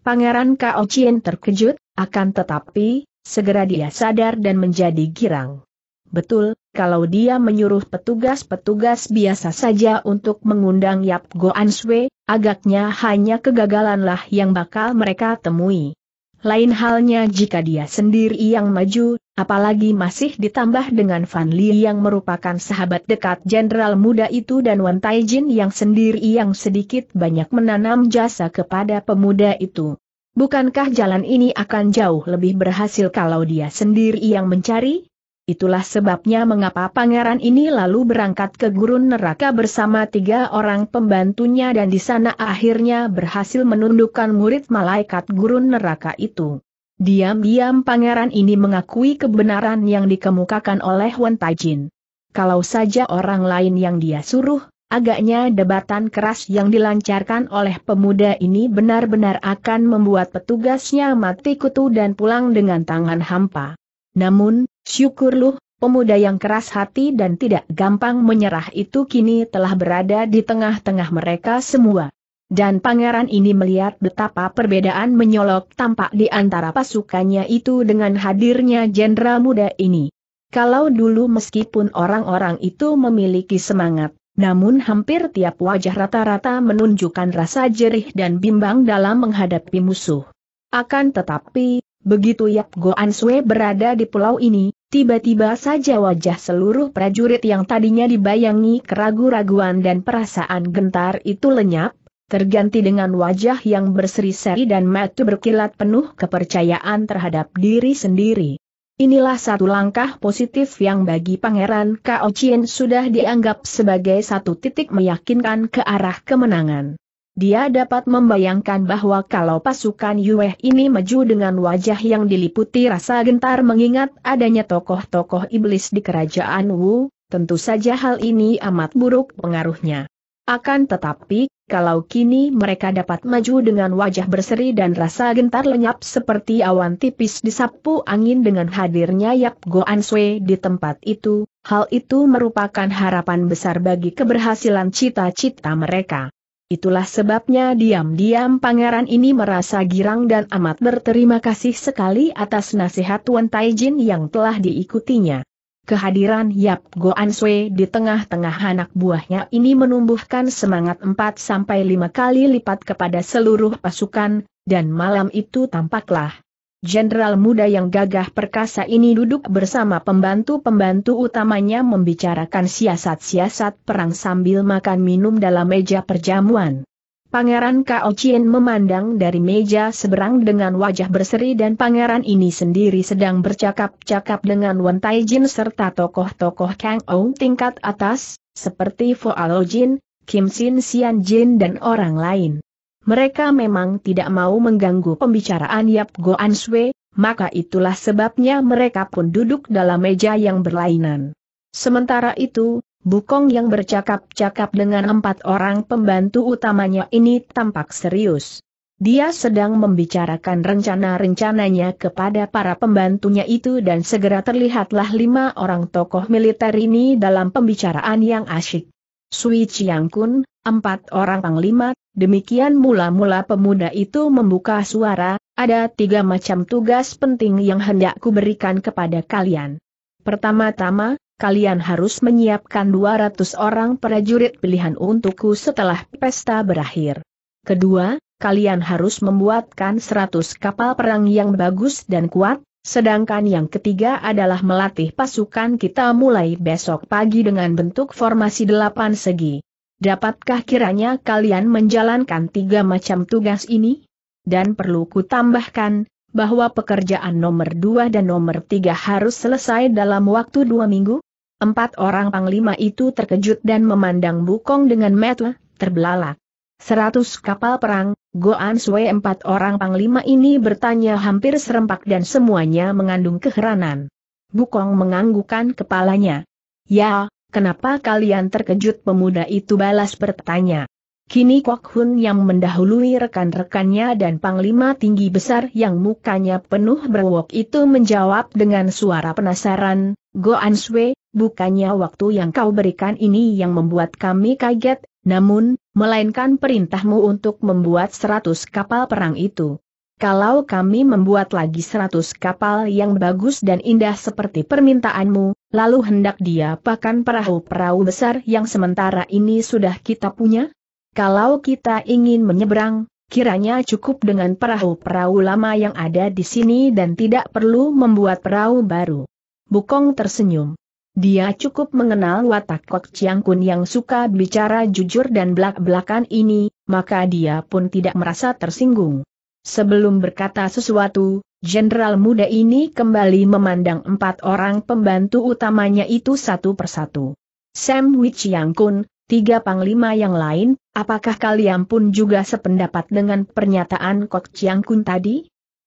Pangeran Kao Chien terkejut, akan tetapi, segera dia sadar dan menjadi girang. Betul, kalau dia menyuruh petugas-petugas biasa saja untuk mengundang Yap Goan Answe, agaknya hanya kegagalanlah yang bakal mereka temui. Lain halnya jika dia sendiri yang maju, apalagi masih ditambah dengan Fan Li yang merupakan sahabat dekat jenderal muda itu dan Wan Taijin yang sendiri yang sedikit banyak menanam jasa kepada pemuda itu. Bukankah jalan ini akan jauh lebih berhasil kalau dia sendiri yang mencari? Itulah sebabnya mengapa pangeran ini lalu berangkat ke gurun neraka bersama tiga orang pembantunya dan di sana akhirnya berhasil menundukkan murid malaikat gurun neraka itu. Diam-diam pangeran ini mengakui kebenaran yang dikemukakan oleh Wan Taijin. Kalau saja orang lain yang dia suruh, agaknya debatan keras yang dilancarkan oleh pemuda ini benar-benar akan membuat petugasnya mati kutu dan pulang dengan tangan hampa. Namun, Syukur loh, pemuda yang keras hati dan tidak gampang menyerah itu kini telah berada di tengah-tengah mereka semua. Dan pangeran ini melihat betapa perbedaan menyolok tampak di antara pasukannya itu dengan hadirnya jenderal muda ini. Kalau dulu meskipun orang-orang itu memiliki semangat, namun hampir tiap wajah rata-rata menunjukkan rasa jerih dan bimbang dalam menghadapi musuh. Akan tetapi, begitu Yap Goan Sue berada di pulau ini, Tiba-tiba saja wajah seluruh prajurit yang tadinya dibayangi keragu-raguan dan perasaan gentar itu lenyap, terganti dengan wajah yang berseri-seri dan mata berkilat penuh kepercayaan terhadap diri sendiri. Inilah satu langkah positif yang bagi Pangeran Kao sudah dianggap sebagai satu titik meyakinkan ke arah kemenangan. Dia dapat membayangkan bahwa kalau pasukan Yue ini maju dengan wajah yang diliputi rasa gentar mengingat adanya tokoh-tokoh iblis di kerajaan Wu, tentu saja hal ini amat buruk pengaruhnya. Akan tetapi, kalau kini mereka dapat maju dengan wajah berseri dan rasa gentar lenyap seperti awan tipis disapu angin dengan hadirnya Yap Goan Sui di tempat itu, hal itu merupakan harapan besar bagi keberhasilan cita-cita mereka. Itulah sebabnya diam-diam pangeran ini merasa girang dan amat berterima kasih sekali atas nasihat Wen Taijin yang telah diikutinya. Kehadiran Yap Goan Sui di tengah-tengah anak buahnya ini menumbuhkan semangat 4-5 kali lipat kepada seluruh pasukan, dan malam itu tampaklah Jenderal muda yang gagah perkasa ini duduk bersama pembantu-pembantu utamanya membicarakan siasat-siasat perang sambil makan minum dalam meja perjamuan. Pangeran Kao Chien memandang dari meja seberang dengan wajah berseri dan pangeran ini sendiri sedang bercakap-cakap dengan Wen Tai Jin serta tokoh-tokoh Kang Ong tingkat atas, seperti Fo Alo Jin, Kim Sin Sian Jin dan orang lain. Mereka memang tidak mau mengganggu pembicaraan Yap Go An Swe, maka itulah sebabnya mereka pun duduk dalam meja yang berlainan. Sementara itu, Bukong yang bercakap-cakap dengan empat orang pembantu utamanya ini tampak serius. Dia sedang membicarakan rencana-rencananya kepada para pembantunya itu dan segera terlihatlah lima orang tokoh militer ini dalam pembicaraan yang asyik. Sui Chiang Kun, empat orang panglima Demikian mula-mula pemuda itu membuka suara, ada tiga macam tugas penting yang hendak kuberikan kepada kalian. Pertama-tama, kalian harus menyiapkan 200 orang prajurit pilihan untukku setelah pesta berakhir. Kedua, kalian harus membuatkan 100 kapal perang yang bagus dan kuat, sedangkan yang ketiga adalah melatih pasukan kita mulai besok pagi dengan bentuk formasi delapan segi. Dapatkah kiranya kalian menjalankan tiga macam tugas ini? Dan perlu kutambahkan, bahwa pekerjaan nomor dua dan nomor tiga harus selesai dalam waktu dua minggu? Empat orang panglima itu terkejut dan memandang Bukong dengan mata terbelalak. Seratus kapal perang, Goan Sue empat orang panglima ini bertanya hampir serempak dan semuanya mengandung keheranan. Bukong menganggukan kepalanya. Ya, Kenapa kalian terkejut pemuda itu balas bertanya. Kini Kok Hun yang mendahului rekan-rekannya dan panglima tinggi besar yang mukanya penuh berwok itu menjawab dengan suara penasaran, Go An Sui, bukannya waktu yang kau berikan ini yang membuat kami kaget, namun, melainkan perintahmu untuk membuat seratus kapal perang itu. Kalau kami membuat lagi seratus kapal yang bagus dan indah seperti permintaanmu, lalu hendak dia pakan perahu-perahu besar yang sementara ini sudah kita punya? Kalau kita ingin menyeberang, kiranya cukup dengan perahu-perahu lama yang ada di sini dan tidak perlu membuat perahu baru. Bukong tersenyum. Dia cukup mengenal watak Kok Chiang Kun yang suka bicara jujur dan belak-belakan ini, maka dia pun tidak merasa tersinggung. Sebelum berkata sesuatu, jenderal muda ini kembali memandang empat orang pembantu utamanya itu satu persatu. Sam Wich Yang Kun, tiga panglima yang lain, apakah kalian pun juga sependapat dengan pernyataan Kok Chiang Kun tadi?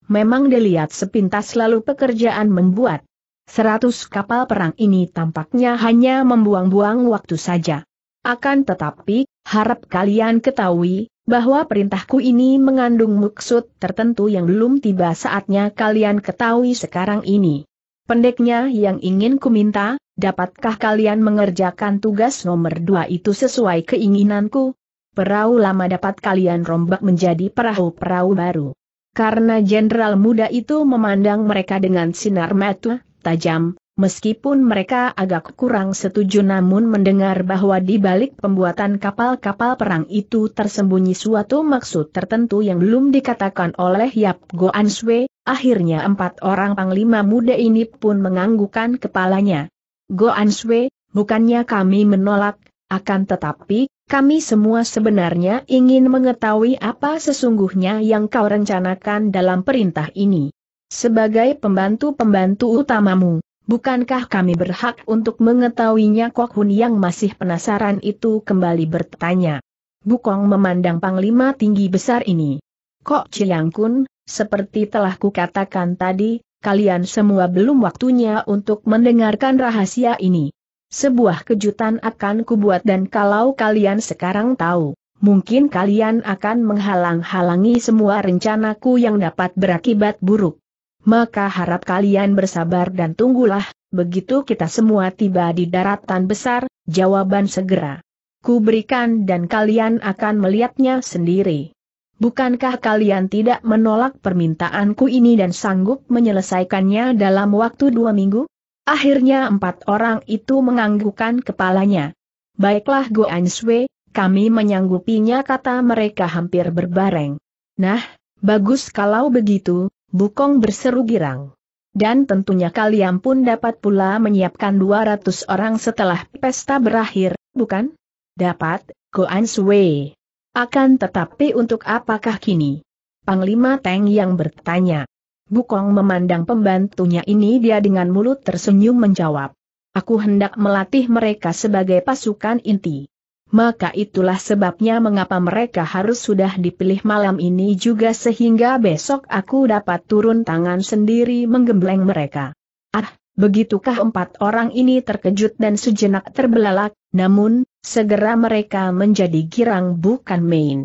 Memang dilihat sepintas lalu pekerjaan membuat. Seratus kapal perang ini tampaknya hanya membuang-buang waktu saja. Akan tetapi, harap kalian ketahui, bahwa perintahku ini mengandung maksud tertentu yang belum tiba saatnya kalian ketahui sekarang ini. Pendeknya yang ingin ku minta, dapatkah kalian mengerjakan tugas nomor dua itu sesuai keinginanku? Perahu lama dapat kalian rombak menjadi perahu-perahu baru. Karena jenderal muda itu memandang mereka dengan sinar mata tajam, Meskipun mereka agak kurang setuju namun mendengar bahwa di balik pembuatan kapal-kapal perang itu tersembunyi suatu maksud tertentu yang belum dikatakan oleh Yap Goan Sui, akhirnya empat orang panglima muda ini pun menganggukan kepalanya. Goan Sui, bukannya kami menolak, akan tetapi, kami semua sebenarnya ingin mengetahui apa sesungguhnya yang kau rencanakan dalam perintah ini. Sebagai pembantu-pembantu utamamu, Bukankah kami berhak untuk mengetahuinya Kok Hun yang masih penasaran itu kembali bertanya. Bukong memandang panglima tinggi besar ini. Kok Chiang Kun, seperti telah kukatakan tadi, kalian semua belum waktunya untuk mendengarkan rahasia ini. Sebuah kejutan akan kubuat dan kalau kalian sekarang tahu, mungkin kalian akan menghalang-halangi semua rencanaku yang dapat berakibat buruk maka harap kalian bersabar dan tunggulah, begitu kita semua tiba di daratan besar, jawaban segera. Kuberikan dan kalian akan melihatnya sendiri. Bukankah kalian tidak menolak permintaanku ini dan sanggup menyelesaikannya dalam waktu dua minggu? Akhirnya empat orang itu menganggukkan kepalanya. Baiklah Go Answe, kami menyanggupinya kata mereka hampir berbareng. Nah, bagus kalau begitu, Bukong berseru girang. Dan tentunya kalian pun dapat pula menyiapkan 200 orang setelah pesta berakhir, bukan? Dapat, Goan Sui. Akan tetapi untuk apakah kini? Panglima Teng yang bertanya. Bukong memandang pembantunya ini dia dengan mulut tersenyum menjawab. Aku hendak melatih mereka sebagai pasukan inti maka itulah sebabnya mengapa mereka harus sudah dipilih malam ini juga sehingga besok aku dapat turun tangan sendiri menggembleng mereka. Ah, begitukah empat orang ini terkejut dan sejenak terbelalak, namun, segera mereka menjadi girang bukan main.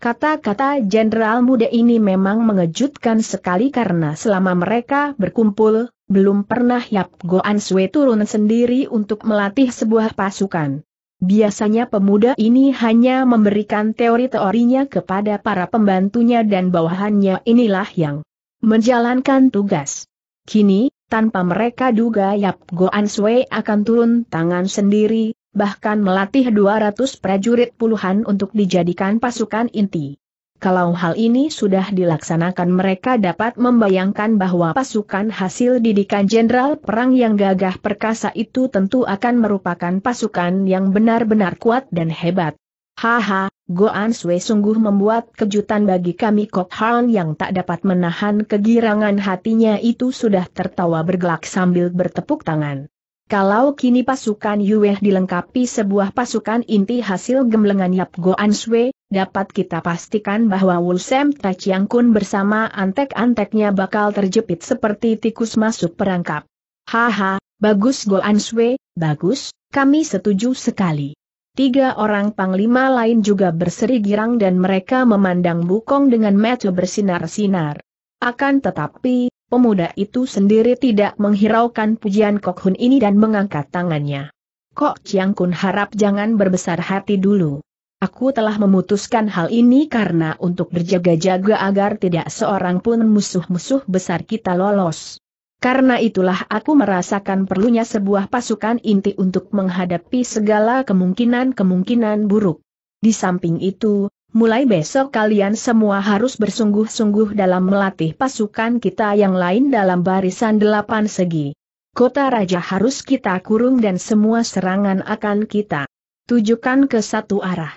Kata-kata jenderal muda ini memang mengejutkan sekali karena selama mereka berkumpul, belum pernah Yap Goan Sui turun sendiri untuk melatih sebuah pasukan. Biasanya pemuda ini hanya memberikan teori-teorinya kepada para pembantunya dan bawahannya inilah yang menjalankan tugas. Kini, tanpa mereka duga Yap Goan Sui akan turun tangan sendiri, bahkan melatih 200 prajurit puluhan untuk dijadikan pasukan inti. Kalau hal ini sudah dilaksanakan mereka dapat membayangkan bahwa pasukan hasil didikan Jenderal Perang yang gagah perkasa itu tentu akan merupakan pasukan yang benar-benar kuat dan hebat. Haha, Goan Sui sungguh membuat kejutan bagi kami Kok Han yang tak dapat menahan kegirangan hatinya itu sudah tertawa bergelak sambil bertepuk tangan. Kalau kini pasukan Yueh dilengkapi sebuah pasukan inti hasil gemblengan Yap Goan Sui, dapat kita pastikan bahwa Wulsem Tachiang Kun bersama antek-anteknya bakal terjepit seperti tikus masuk perangkap. Haha, bagus Goan Sui, bagus, kami setuju sekali. Tiga orang panglima lain juga berseri girang dan mereka memandang Bukong dengan mata bersinar-sinar. Akan tetapi, pemuda itu sendiri tidak menghiraukan pujian Kok Hun ini dan mengangkat tangannya. Kok Chiang Kun harap jangan berbesar hati dulu. Aku telah memutuskan hal ini karena untuk berjaga-jaga agar tidak seorang pun musuh-musuh besar kita lolos. Karena itulah aku merasakan perlunya sebuah pasukan inti untuk menghadapi segala kemungkinan-kemungkinan buruk. Di samping itu, mulai besok kalian semua harus bersungguh-sungguh dalam melatih pasukan kita yang lain dalam barisan delapan segi. Kota Raja harus kita kurung dan semua serangan akan kita tujukan ke satu arah.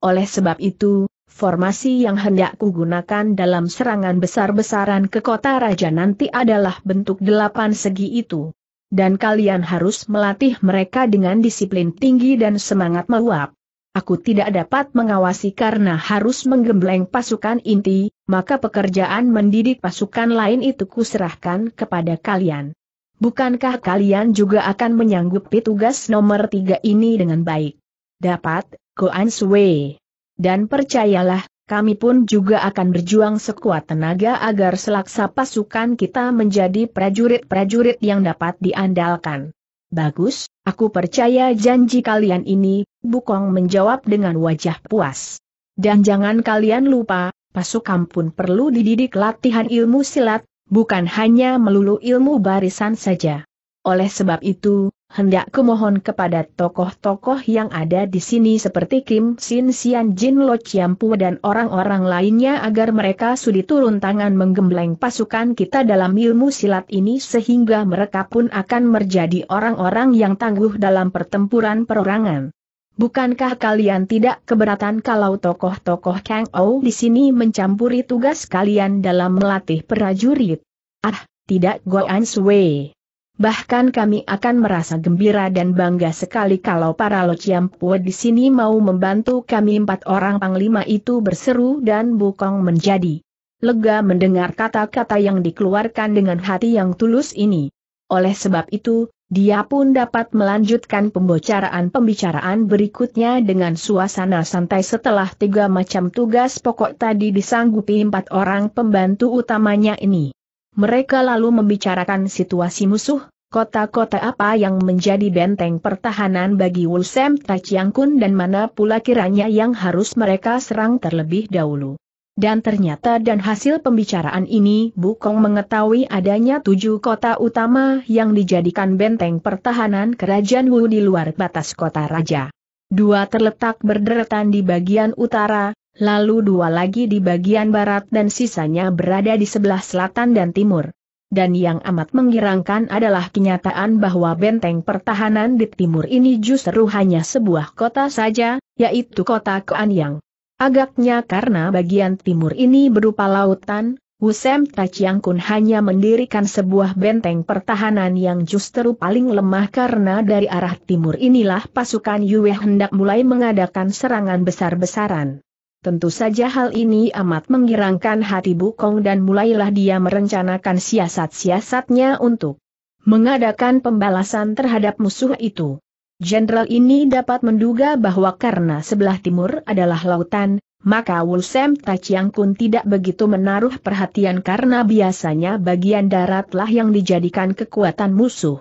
Oleh sebab itu, formasi yang hendak kugunakan dalam serangan besar-besaran ke kota Raja nanti adalah bentuk delapan segi itu. Dan kalian harus melatih mereka dengan disiplin tinggi dan semangat meluap aku tidak dapat mengawasi karena harus menggembleng pasukan inti, maka pekerjaan mendidik pasukan lain itu kuserahkan kepada kalian. Bukankah kalian juga akan menyanggupi tugas nomor tiga ini dengan baik? Dapat, Goan Sui. Dan percayalah, kami pun juga akan berjuang sekuat tenaga agar selaksa pasukan kita menjadi prajurit-prajurit yang dapat diandalkan. Bagus, aku percaya janji kalian ini, Bukong menjawab dengan wajah puas. Dan jangan kalian lupa, pasukan pun perlu dididik latihan ilmu silat, bukan hanya melulu ilmu barisan saja. Oleh sebab itu, hendak kumohon kepada tokoh-tokoh yang ada di sini seperti Kim Sin Sian Jin Lo Chiampu dan orang-orang lainnya agar mereka sudi turun tangan menggembleng pasukan kita dalam ilmu silat ini sehingga mereka pun akan menjadi orang-orang yang tangguh dalam pertempuran perorangan. Bukankah kalian tidak keberatan kalau tokoh-tokoh Kang Ou di sini mencampuri tugas kalian dalam melatih prajurit? Ah, tidak Goan Sui. Bahkan kami akan merasa gembira dan bangga sekali kalau para Lociampu di sini mau membantu kami empat orang panglima itu berseru dan Bukong menjadi lega mendengar kata-kata yang dikeluarkan dengan hati yang tulus ini. Oleh sebab itu, dia pun dapat melanjutkan pembicaraan pembicaraan berikutnya dengan suasana santai setelah tiga macam tugas pokok tadi disanggupi empat orang pembantu utamanya ini. Mereka lalu membicarakan situasi musuh, kota-kota apa yang menjadi benteng pertahanan bagi Wulsem Tachiangkun dan mana pula kiranya yang harus mereka serang terlebih dahulu. Dan ternyata dan hasil pembicaraan ini Bukong mengetahui adanya tujuh kota utama yang dijadikan benteng pertahanan kerajaan Wu di luar batas kota raja. Dua terletak berderetan di bagian utara, lalu dua lagi di bagian barat dan sisanya berada di sebelah selatan dan timur. Dan yang amat mengirangkan adalah kenyataan bahwa benteng pertahanan di timur ini justru hanya sebuah kota saja, yaitu kota Yang. Agaknya karena bagian timur ini berupa lautan, Wusem Tachiang Kun hanya mendirikan sebuah benteng pertahanan yang justru paling lemah karena dari arah timur inilah pasukan Yue hendak mulai mengadakan serangan besar-besaran. Tentu saja hal ini amat menggirangkan hati Bukong dan mulailah dia merencanakan siasat-siasatnya untuk mengadakan pembalasan terhadap musuh itu. Jenderal ini dapat menduga bahwa karena sebelah timur adalah lautan, maka Wulsem Taciang Kun tidak begitu menaruh perhatian karena biasanya bagian daratlah yang dijadikan kekuatan musuh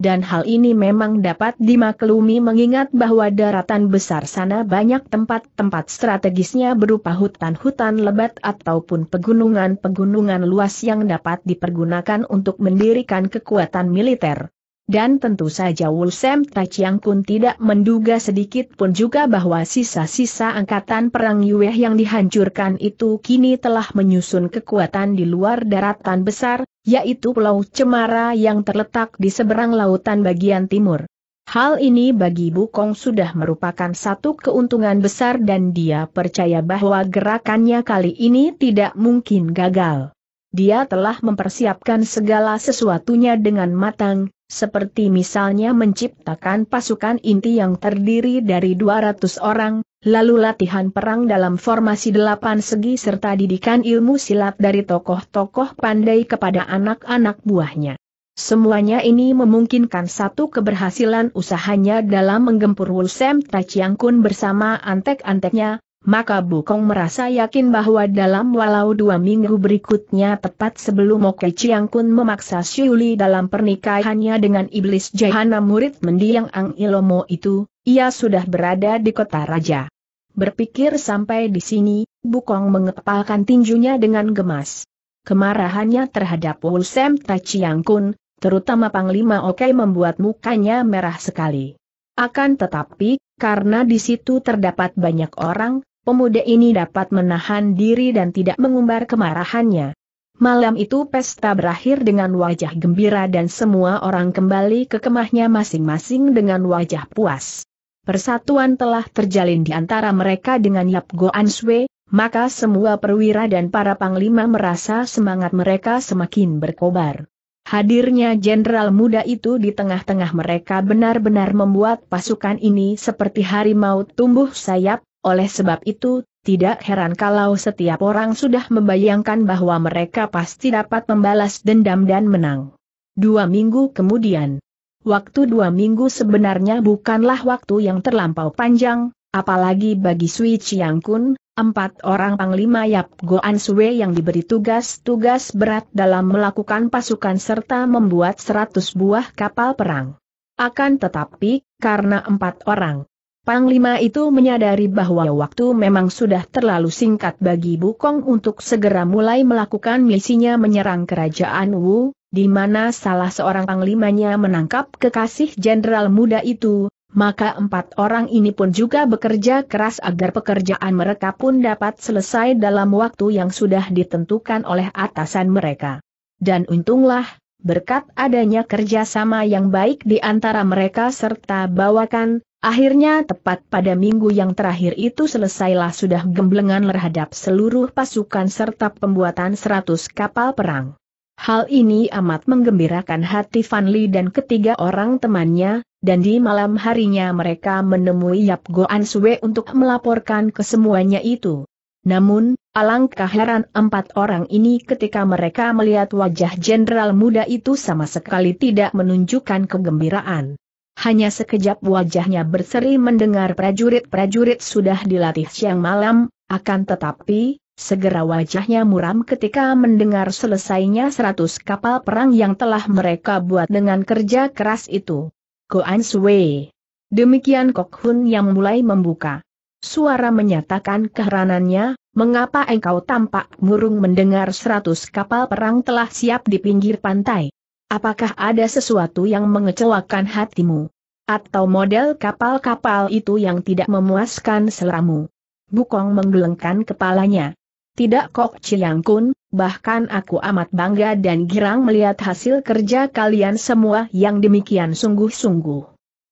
dan hal ini memang dapat dimaklumi mengingat bahwa daratan besar sana banyak tempat-tempat strategisnya berupa hutan-hutan lebat ataupun pegunungan-pegunungan luas yang dapat dipergunakan untuk mendirikan kekuatan militer. Dan tentu saja Wulsem Tachiang Kun tidak menduga sedikit pun juga bahwa sisa-sisa angkatan perang Yue yang dihancurkan itu kini telah menyusun kekuatan di luar daratan besar, yaitu Pulau Cemara yang terletak di seberang lautan bagian timur. Hal ini bagi Bukong sudah merupakan satu keuntungan besar dan dia percaya bahwa gerakannya kali ini tidak mungkin gagal. Dia telah mempersiapkan segala sesuatunya dengan matang, seperti misalnya menciptakan pasukan inti yang terdiri dari 200 orang, lalu latihan perang dalam formasi delapan segi serta didikan ilmu silat dari tokoh-tokoh pandai kepada anak-anak buahnya. Semuanya ini memungkinkan satu keberhasilan usahanya dalam menggempur Wulsem Taciangkun bersama antek-anteknya, maka Bukong merasa yakin bahwa dalam walau dua minggu berikutnya tepat sebelum Oke Chiang Kun memaksa Siuli dalam pernikahannya dengan iblis Jahana murid mendiang Ang Ilomo itu, ia sudah berada di kota raja. Berpikir sampai di sini, Bukong mengepalkan tinjunya dengan gemas. Kemarahannya terhadap Wulsem Chiang Kun, terutama Panglima Oke membuat mukanya merah sekali. Akan tetapi, karena di situ terdapat banyak orang, pemuda ini dapat menahan diri dan tidak mengumbar kemarahannya. Malam itu pesta berakhir dengan wajah gembira dan semua orang kembali ke kemahnya masing-masing dengan wajah puas. Persatuan telah terjalin di antara mereka dengan Yap Go Answe, maka semua perwira dan para panglima merasa semangat mereka semakin berkobar. Hadirnya jenderal muda itu di tengah-tengah mereka benar-benar membuat pasukan ini seperti harimau tumbuh sayap, oleh sebab itu, tidak heran kalau setiap orang sudah membayangkan bahwa mereka pasti dapat membalas dendam dan menang. Dua minggu kemudian, waktu dua minggu sebenarnya bukanlah waktu yang terlampau panjang, apalagi bagi Sui Chiang Kun, empat orang Panglima Yap Goan Sui yang diberi tugas-tugas berat dalam melakukan pasukan serta membuat seratus buah kapal perang. Akan tetapi, karena empat orang Panglima itu menyadari bahwa waktu memang sudah terlalu singkat bagi Bukong untuk segera mulai melakukan misinya menyerang kerajaan Wu, di mana salah seorang panglimanya menangkap kekasih jenderal muda itu, maka empat orang ini pun juga bekerja keras agar pekerjaan mereka pun dapat selesai dalam waktu yang sudah ditentukan oleh atasan mereka. Dan untunglah, berkat adanya kerjasama yang baik di antara mereka serta bawakan, akhirnya tepat pada minggu yang terakhir itu selesailah sudah gemblengan terhadap seluruh pasukan serta pembuatan 100 kapal perang. Hal ini amat menggembirakan hati Van Lee dan ketiga orang temannya, dan di malam harinya mereka menemui Yap Goan Sue untuk melaporkan kesemuanya itu. Namun, alangkah heran empat orang ini ketika mereka melihat wajah jenderal muda itu sama sekali tidak menunjukkan kegembiraan. Hanya sekejap wajahnya berseri mendengar prajurit-prajurit sudah dilatih siang malam, akan tetapi, segera wajahnya muram ketika mendengar selesainya seratus kapal perang yang telah mereka buat dengan kerja keras itu. Koan Sui. Demikian Kok Hun yang mulai membuka. Suara menyatakan keheranannya, mengapa engkau tampak murung mendengar seratus kapal perang telah siap di pinggir pantai? Apakah ada sesuatu yang mengecewakan hatimu? Atau model kapal-kapal itu yang tidak memuaskan seleramu? Bukong menggelengkan kepalanya. Tidak kok Ciyang Kun, bahkan aku amat bangga dan girang melihat hasil kerja kalian semua yang demikian sungguh-sungguh.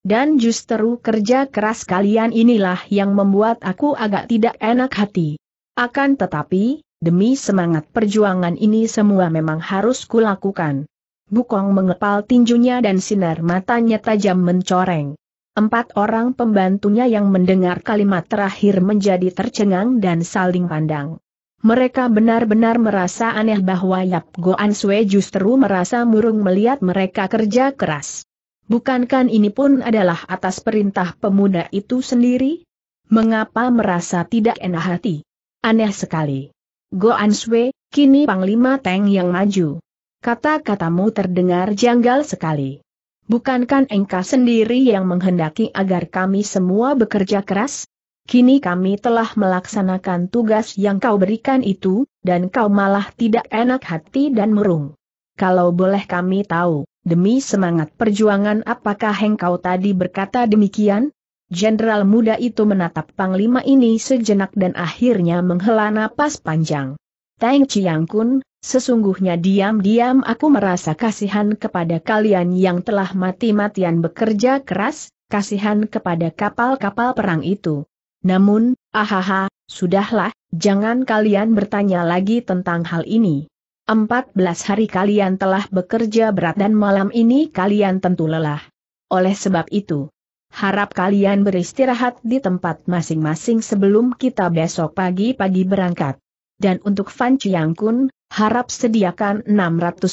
Dan justru kerja keras kalian inilah yang membuat aku agak tidak enak hati. Akan tetapi, demi semangat perjuangan ini semua memang harus kulakukan. Bukong mengepal tinjunya dan sinar matanya tajam mencoreng. Empat orang pembantunya yang mendengar kalimat terakhir menjadi tercengang dan saling pandang. Mereka benar-benar merasa aneh bahwa Yap Goan Sue justru merasa murung melihat mereka kerja keras. Bukankah ini pun adalah atas perintah pemuda itu sendiri? Mengapa merasa tidak enak hati? Aneh sekali. Go Answe, kini Panglima Teng yang maju. Kata-katamu terdengar janggal sekali. Bukankah engkau sendiri yang menghendaki agar kami semua bekerja keras? Kini kami telah melaksanakan tugas yang kau berikan itu, dan kau malah tidak enak hati dan murung. Kalau boleh kami tahu, demi semangat perjuangan apakah engkau tadi berkata demikian? Jenderal muda itu menatap panglima ini sejenak dan akhirnya menghela napas panjang. Tang Chiang Kun, sesungguhnya diam-diam aku merasa kasihan kepada kalian yang telah mati-matian bekerja keras, kasihan kepada kapal-kapal perang itu. Namun, ahaha, sudahlah, jangan kalian bertanya lagi tentang hal ini. 14 hari kalian telah bekerja berat dan malam ini kalian tentu lelah. Oleh sebab itu, harap kalian beristirahat di tempat masing-masing sebelum kita besok pagi-pagi berangkat. Dan untuk Fan Chiang Kun, harap sediakan 600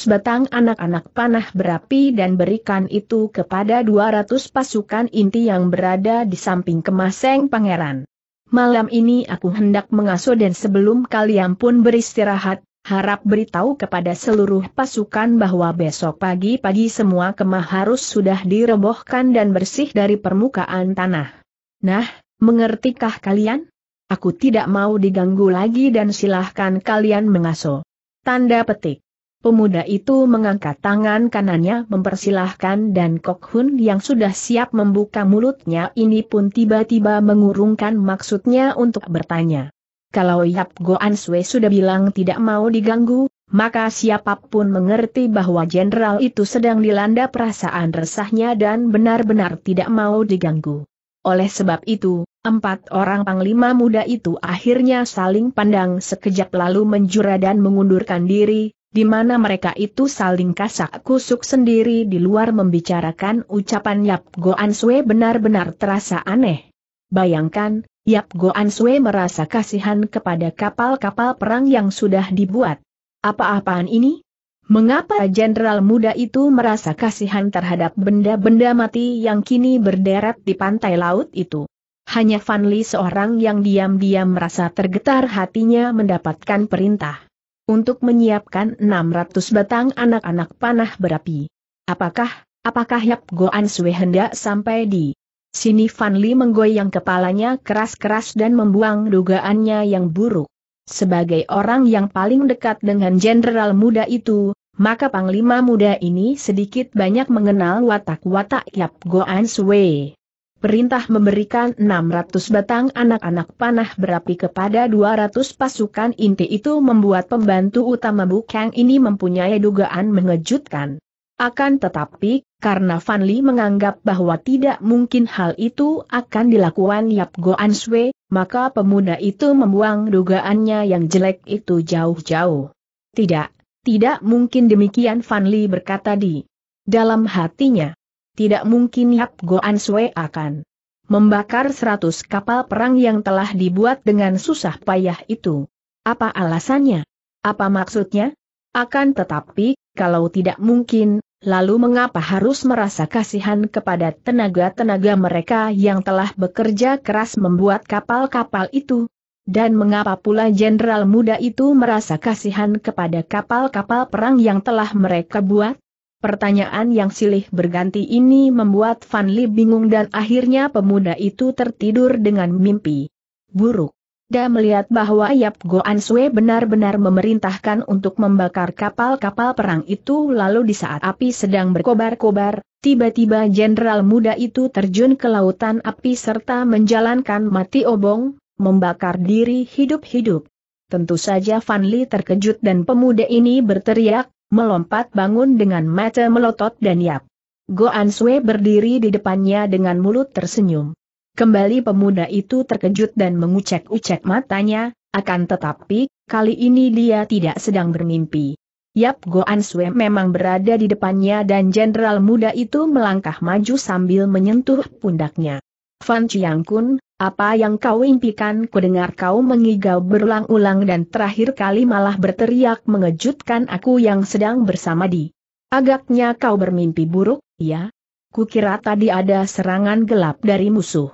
batang anak-anak panah berapi dan berikan itu kepada 200 pasukan inti yang berada di samping kemaseng pangeran. Malam ini aku hendak mengasuh dan sebelum kalian pun beristirahat, harap beritahu kepada seluruh pasukan bahwa besok pagi-pagi semua kemah harus sudah direbohkan dan bersih dari permukaan tanah. Nah, mengertikah kalian? Aku tidak mau diganggu lagi dan silahkan kalian mengaso. Tanda petik. Pemuda itu mengangkat tangan kanannya mempersilahkan dan Kok Hun yang sudah siap membuka mulutnya ini pun tiba-tiba mengurungkan maksudnya untuk bertanya. Kalau Yap Goan Sui sudah bilang tidak mau diganggu, maka siapapun mengerti bahwa jenderal itu sedang dilanda perasaan resahnya dan benar-benar tidak mau diganggu. Oleh sebab itu, empat orang panglima muda itu akhirnya saling pandang sekejap lalu menjura dan mengundurkan diri, di mana mereka itu saling kasak kusuk sendiri di luar membicarakan ucapan Yap Goan Sui benar-benar terasa aneh. Bayangkan, Yap Goan Sue merasa kasihan kepada kapal-kapal perang yang sudah dibuat. Apa-apaan ini? Mengapa jenderal muda itu merasa kasihan terhadap benda-benda mati yang kini berderet di pantai laut itu? Hanya Li seorang yang diam-diam merasa tergetar hatinya mendapatkan perintah untuk menyiapkan 600 batang anak-anak panah berapi. Apakah, apakah Yap Goan Sue hendak sampai di Sini Fan Li menggoyang kepalanya keras-keras dan membuang dugaannya yang buruk. Sebagai orang yang paling dekat dengan jenderal muda itu, maka panglima muda ini sedikit banyak mengenal watak-watak Yap Goan Sui. Perintah memberikan 600 batang anak-anak panah berapi kepada 200 pasukan inti itu membuat pembantu utama Bukang ini mempunyai dugaan mengejutkan. Akan tetapi karena Fan Li menganggap bahwa tidak mungkin hal itu akan dilakukan Yap Goan Sui, maka pemuda itu membuang dugaannya yang jelek itu jauh-jauh. Tidak, tidak mungkin demikian Fan Li berkata di dalam hatinya. Tidak mungkin Yap Goan Sui akan membakar seratus kapal perang yang telah dibuat dengan susah payah itu. Apa alasannya? Apa maksudnya? Akan tetapi, kalau tidak mungkin, lalu mengapa harus merasa kasihan kepada tenaga-tenaga mereka yang telah bekerja keras membuat kapal-kapal itu? Dan mengapa pula jenderal muda itu merasa kasihan kepada kapal-kapal perang yang telah mereka buat? Pertanyaan yang silih berganti ini membuat Van Lee bingung dan akhirnya pemuda itu tertidur dengan mimpi buruk. Da melihat bahwa Yap Goan Sue benar-benar memerintahkan untuk membakar kapal-kapal perang itu lalu di saat api sedang berkobar-kobar, tiba-tiba jenderal muda itu terjun ke lautan api serta menjalankan mati obong, membakar diri hidup-hidup. Tentu saja Fan Li terkejut dan pemuda ini berteriak, melompat bangun dengan mata melotot dan Yap. Goan Sue berdiri di depannya dengan mulut tersenyum. Kembali pemuda itu terkejut dan mengucek-ucek matanya, akan tetapi, kali ini dia tidak sedang bermimpi. Yap Goan Sue memang berada di depannya dan jenderal muda itu melangkah maju sambil menyentuh pundaknya. Fan Chiang Kun, apa yang kau impikan ku dengar kau mengigau berulang-ulang dan terakhir kali malah berteriak mengejutkan aku yang sedang bersama di. Agaknya kau bermimpi buruk, ya? Kukira tadi ada serangan gelap dari musuh.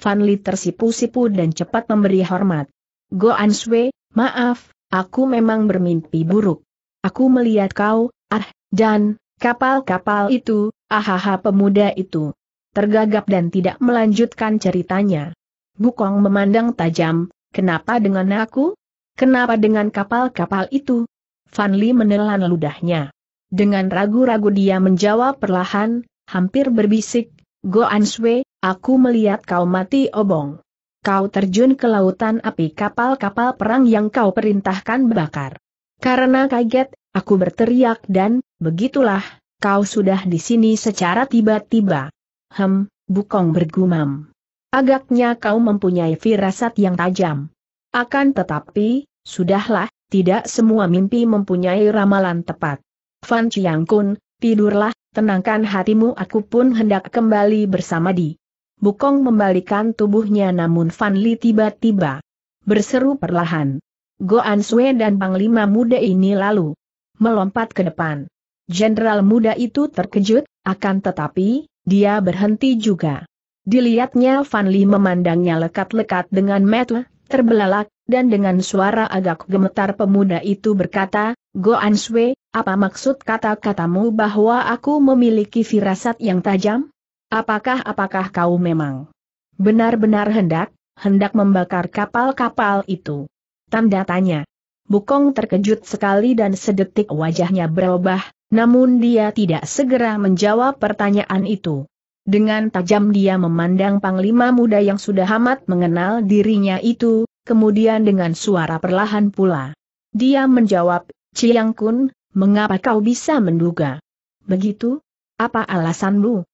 Fan Li tersipu-sipu dan cepat memberi hormat. Go An maaf, aku memang bermimpi buruk. Aku melihat kau, ah, dan, kapal-kapal itu, ahaha pemuda itu. Tergagap dan tidak melanjutkan ceritanya. Bukong memandang tajam, kenapa dengan aku? Kenapa dengan kapal-kapal itu? Fan Li menelan ludahnya. Dengan ragu-ragu dia menjawab perlahan, hampir berbisik, Goan Shui, aku melihat kau mati obong. Kau terjun ke lautan api kapal-kapal perang yang kau perintahkan bakar. Karena kaget, aku berteriak dan, begitulah, kau sudah di sini secara tiba-tiba. Hem, Bukong bergumam. Agaknya kau mempunyai firasat yang tajam. Akan tetapi, sudahlah, tidak semua mimpi mempunyai ramalan tepat. Fan Chiang Kun, tidurlah, tenangkan hatimu aku pun hendak kembali bersama di. Bukong membalikan tubuhnya namun Vanli Li tiba-tiba berseru perlahan. Goan Sui dan Panglima muda ini lalu melompat ke depan. Jenderal muda itu terkejut, akan tetapi, dia berhenti juga. Dilihatnya Vanli Li memandangnya lekat-lekat dengan metu, terbelalak, dan dengan suara agak gemetar pemuda itu berkata, Goan Sui, apa maksud kata-katamu bahwa aku memiliki firasat yang tajam? Apakah-apakah kau memang benar-benar hendak, hendak membakar kapal-kapal itu? Tanda tanya. Bukong terkejut sekali dan sedetik wajahnya berubah, namun dia tidak segera menjawab pertanyaan itu. Dengan tajam dia memandang panglima muda yang sudah amat mengenal dirinya itu, kemudian dengan suara perlahan pula. Dia menjawab, Ciang Kun, Mengapa kau bisa menduga? Begitu? Apa alasanmu?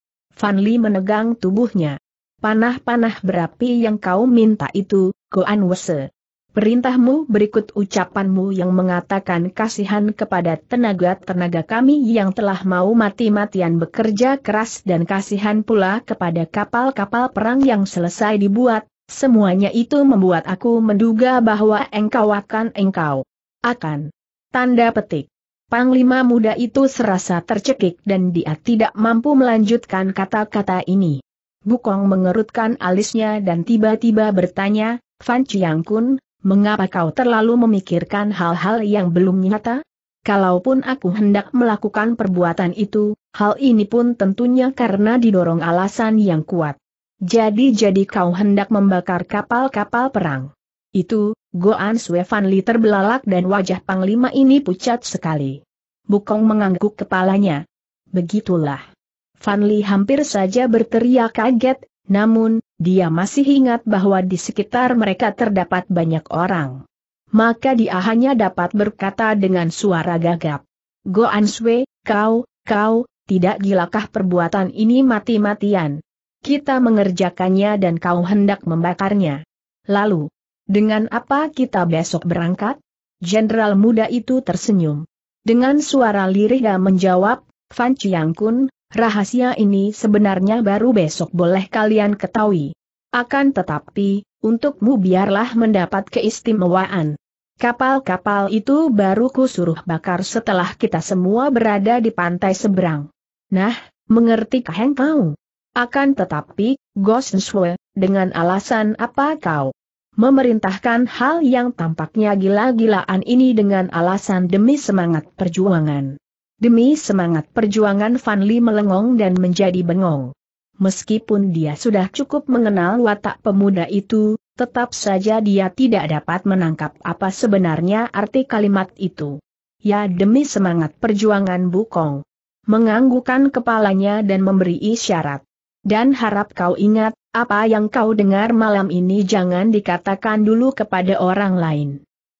Li menegang tubuhnya. Panah-panah berapi yang kau minta itu, Goan Wese. Perintahmu berikut ucapanmu yang mengatakan kasihan kepada tenaga-tenaga kami yang telah mau mati-matian bekerja keras dan kasihan pula kepada kapal-kapal perang yang selesai dibuat, semuanya itu membuat aku menduga bahwa engkau akan engkau. Akan. Tanda petik. Panglima muda itu serasa tercekik dan dia tidak mampu melanjutkan kata-kata ini. Bukong mengerutkan alisnya dan tiba-tiba bertanya, Fan Chiang Kun, mengapa kau terlalu memikirkan hal-hal yang belum nyata? Kalaupun aku hendak melakukan perbuatan itu, hal ini pun tentunya karena didorong alasan yang kuat. Jadi-jadi kau hendak membakar kapal-kapal perang. Itu, Goan Sue Van Li terbelalak dan wajah Panglima ini pucat sekali. Bukong mengangguk kepalanya. Begitulah. Van Li hampir saja berteriak kaget, namun, dia masih ingat bahwa di sekitar mereka terdapat banyak orang. Maka dia hanya dapat berkata dengan suara gagap. Goan Sue, kau, kau, tidak gilakah perbuatan ini mati-matian? Kita mengerjakannya dan kau hendak membakarnya. Lalu, dengan apa kita besok berangkat? Jenderal muda itu tersenyum. Dengan suara lirih dan menjawab, Fan Kun, rahasia ini sebenarnya baru besok boleh kalian ketahui. Akan tetapi, untukmu biarlah mendapat keistimewaan. Kapal-kapal itu baru kusuruh bakar setelah kita semua berada di pantai seberang. Nah, mengerti kau? Akan tetapi, Gosenswe, dengan alasan apa kau? memerintahkan hal yang tampaknya gila-gilaan ini dengan alasan demi semangat perjuangan. Demi semangat perjuangan Fanli melengong dan menjadi bengong. Meskipun dia sudah cukup mengenal watak pemuda itu, tetap saja dia tidak dapat menangkap apa sebenarnya arti kalimat itu. Ya demi semangat perjuangan Bukong. Menganggukan kepalanya dan memberi isyarat. Dan harap kau ingat, apa yang kau dengar malam ini jangan dikatakan dulu kepada orang lain.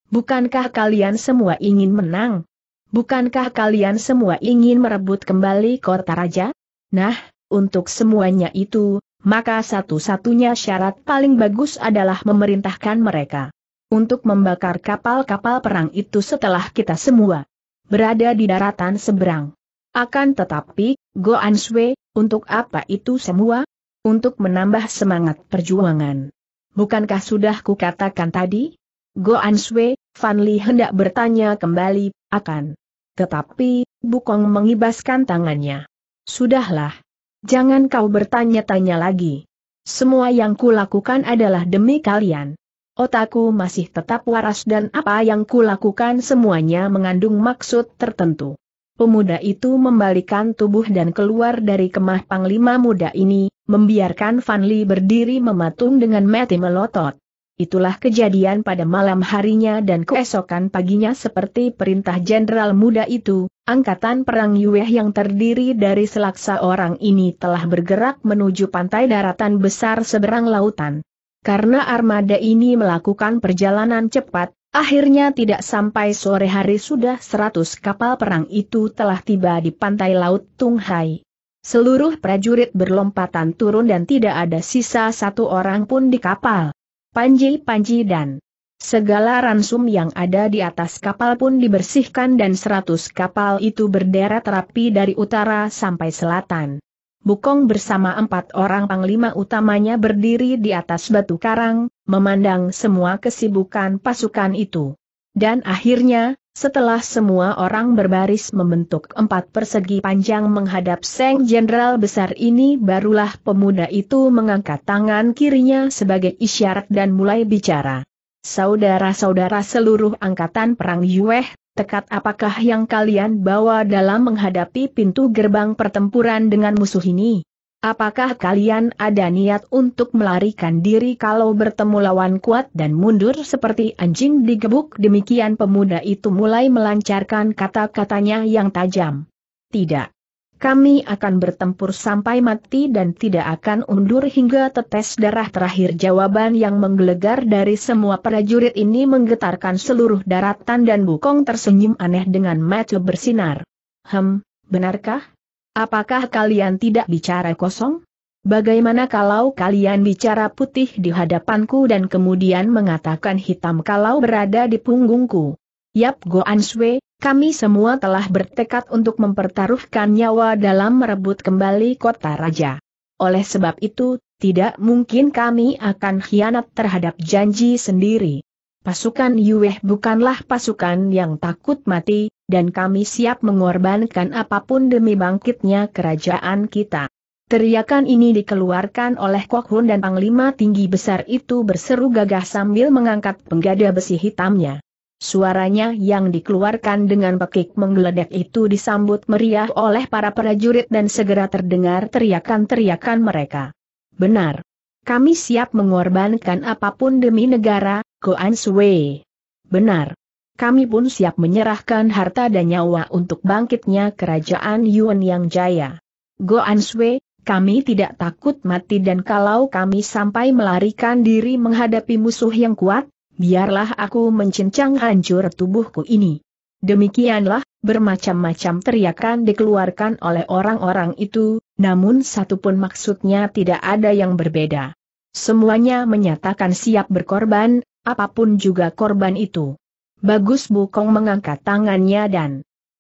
Bukankah kalian semua ingin menang? Bukankah kalian semua ingin merebut kembali kota raja? Nah, untuk semuanya itu, maka satu-satunya syarat paling bagus adalah memerintahkan mereka untuk membakar kapal-kapal perang itu setelah kita semua berada di daratan seberang. Akan tetapi, Go Answe, untuk apa itu semua? untuk menambah semangat perjuangan. Bukankah sudah kukatakan tadi? Go Sui, Fan Li hendak bertanya kembali, akan. Tetapi, Bukong mengibaskan tangannya. Sudahlah. Jangan kau bertanya-tanya lagi. Semua yang kulakukan adalah demi kalian. Otakku masih tetap waras dan apa yang kulakukan semuanya mengandung maksud tertentu. Pemuda itu membalikan tubuh dan keluar dari kemah panglima muda ini, membiarkan Fan Li berdiri mematung dengan mati melotot. Itulah kejadian pada malam harinya dan keesokan paginya seperti perintah jenderal muda itu, angkatan perang Yueh yang terdiri dari selaksa orang ini telah bergerak menuju pantai daratan besar seberang lautan. Karena armada ini melakukan perjalanan cepat, Akhirnya tidak sampai sore hari sudah 100 kapal perang itu telah tiba di pantai Laut Tung Hai. Seluruh prajurit berlompatan turun dan tidak ada sisa satu orang pun di kapal. Panji-panji dan segala ransum yang ada di atas kapal pun dibersihkan dan seratus kapal itu berderet rapi dari utara sampai selatan. Bukong bersama empat orang panglima utamanya berdiri di atas batu karang, memandang semua kesibukan pasukan itu. Dan akhirnya, setelah semua orang berbaris membentuk empat persegi panjang menghadap Seng Jenderal Besar ini barulah pemuda itu mengangkat tangan kirinya sebagai isyarat dan mulai bicara. Saudara-saudara seluruh angkatan perang Yueh, tekat apakah yang kalian bawa dalam menghadapi pintu gerbang pertempuran dengan musuh ini? Apakah kalian ada niat untuk melarikan diri kalau bertemu lawan kuat dan mundur seperti anjing digebuk? Demikian pemuda itu mulai melancarkan kata-katanya yang tajam. Tidak. Kami akan bertempur sampai mati dan tidak akan undur hingga tetes darah terakhir jawaban yang menggelegar dari semua prajurit ini menggetarkan seluruh daratan dan Bukong tersenyum aneh dengan mata bersinar. Hem, benarkah? Apakah kalian tidak bicara kosong? Bagaimana kalau kalian bicara putih di hadapanku dan kemudian mengatakan hitam kalau berada di punggungku? Yap Go Sui, kami semua telah bertekad untuk mempertaruhkan nyawa dalam merebut kembali kota raja. Oleh sebab itu, tidak mungkin kami akan khianat terhadap janji sendiri. Pasukan Yueh bukanlah pasukan yang takut mati, dan kami siap mengorbankan apapun demi bangkitnya kerajaan kita. Teriakan ini dikeluarkan oleh Kok Hun dan Panglima Tinggi Besar itu berseru gagah sambil mengangkat penggada besi hitamnya. Suaranya yang dikeluarkan dengan pekik menggeledek itu disambut meriah oleh para prajurit dan segera terdengar teriakan-teriakan mereka. Benar. Kami siap mengorbankan apapun demi negara, Goan Sui. Benar kami pun siap menyerahkan harta dan nyawa untuk bangkitnya kerajaan Yuan yang jaya. Go Answe, kami tidak takut mati dan kalau kami sampai melarikan diri menghadapi musuh yang kuat, biarlah aku mencincang hancur tubuhku ini. Demikianlah, bermacam-macam teriakan dikeluarkan oleh orang-orang itu, namun satupun maksudnya tidak ada yang berbeda. Semuanya menyatakan siap berkorban, apapun juga korban itu. Bagus Bukong mengangkat tangannya dan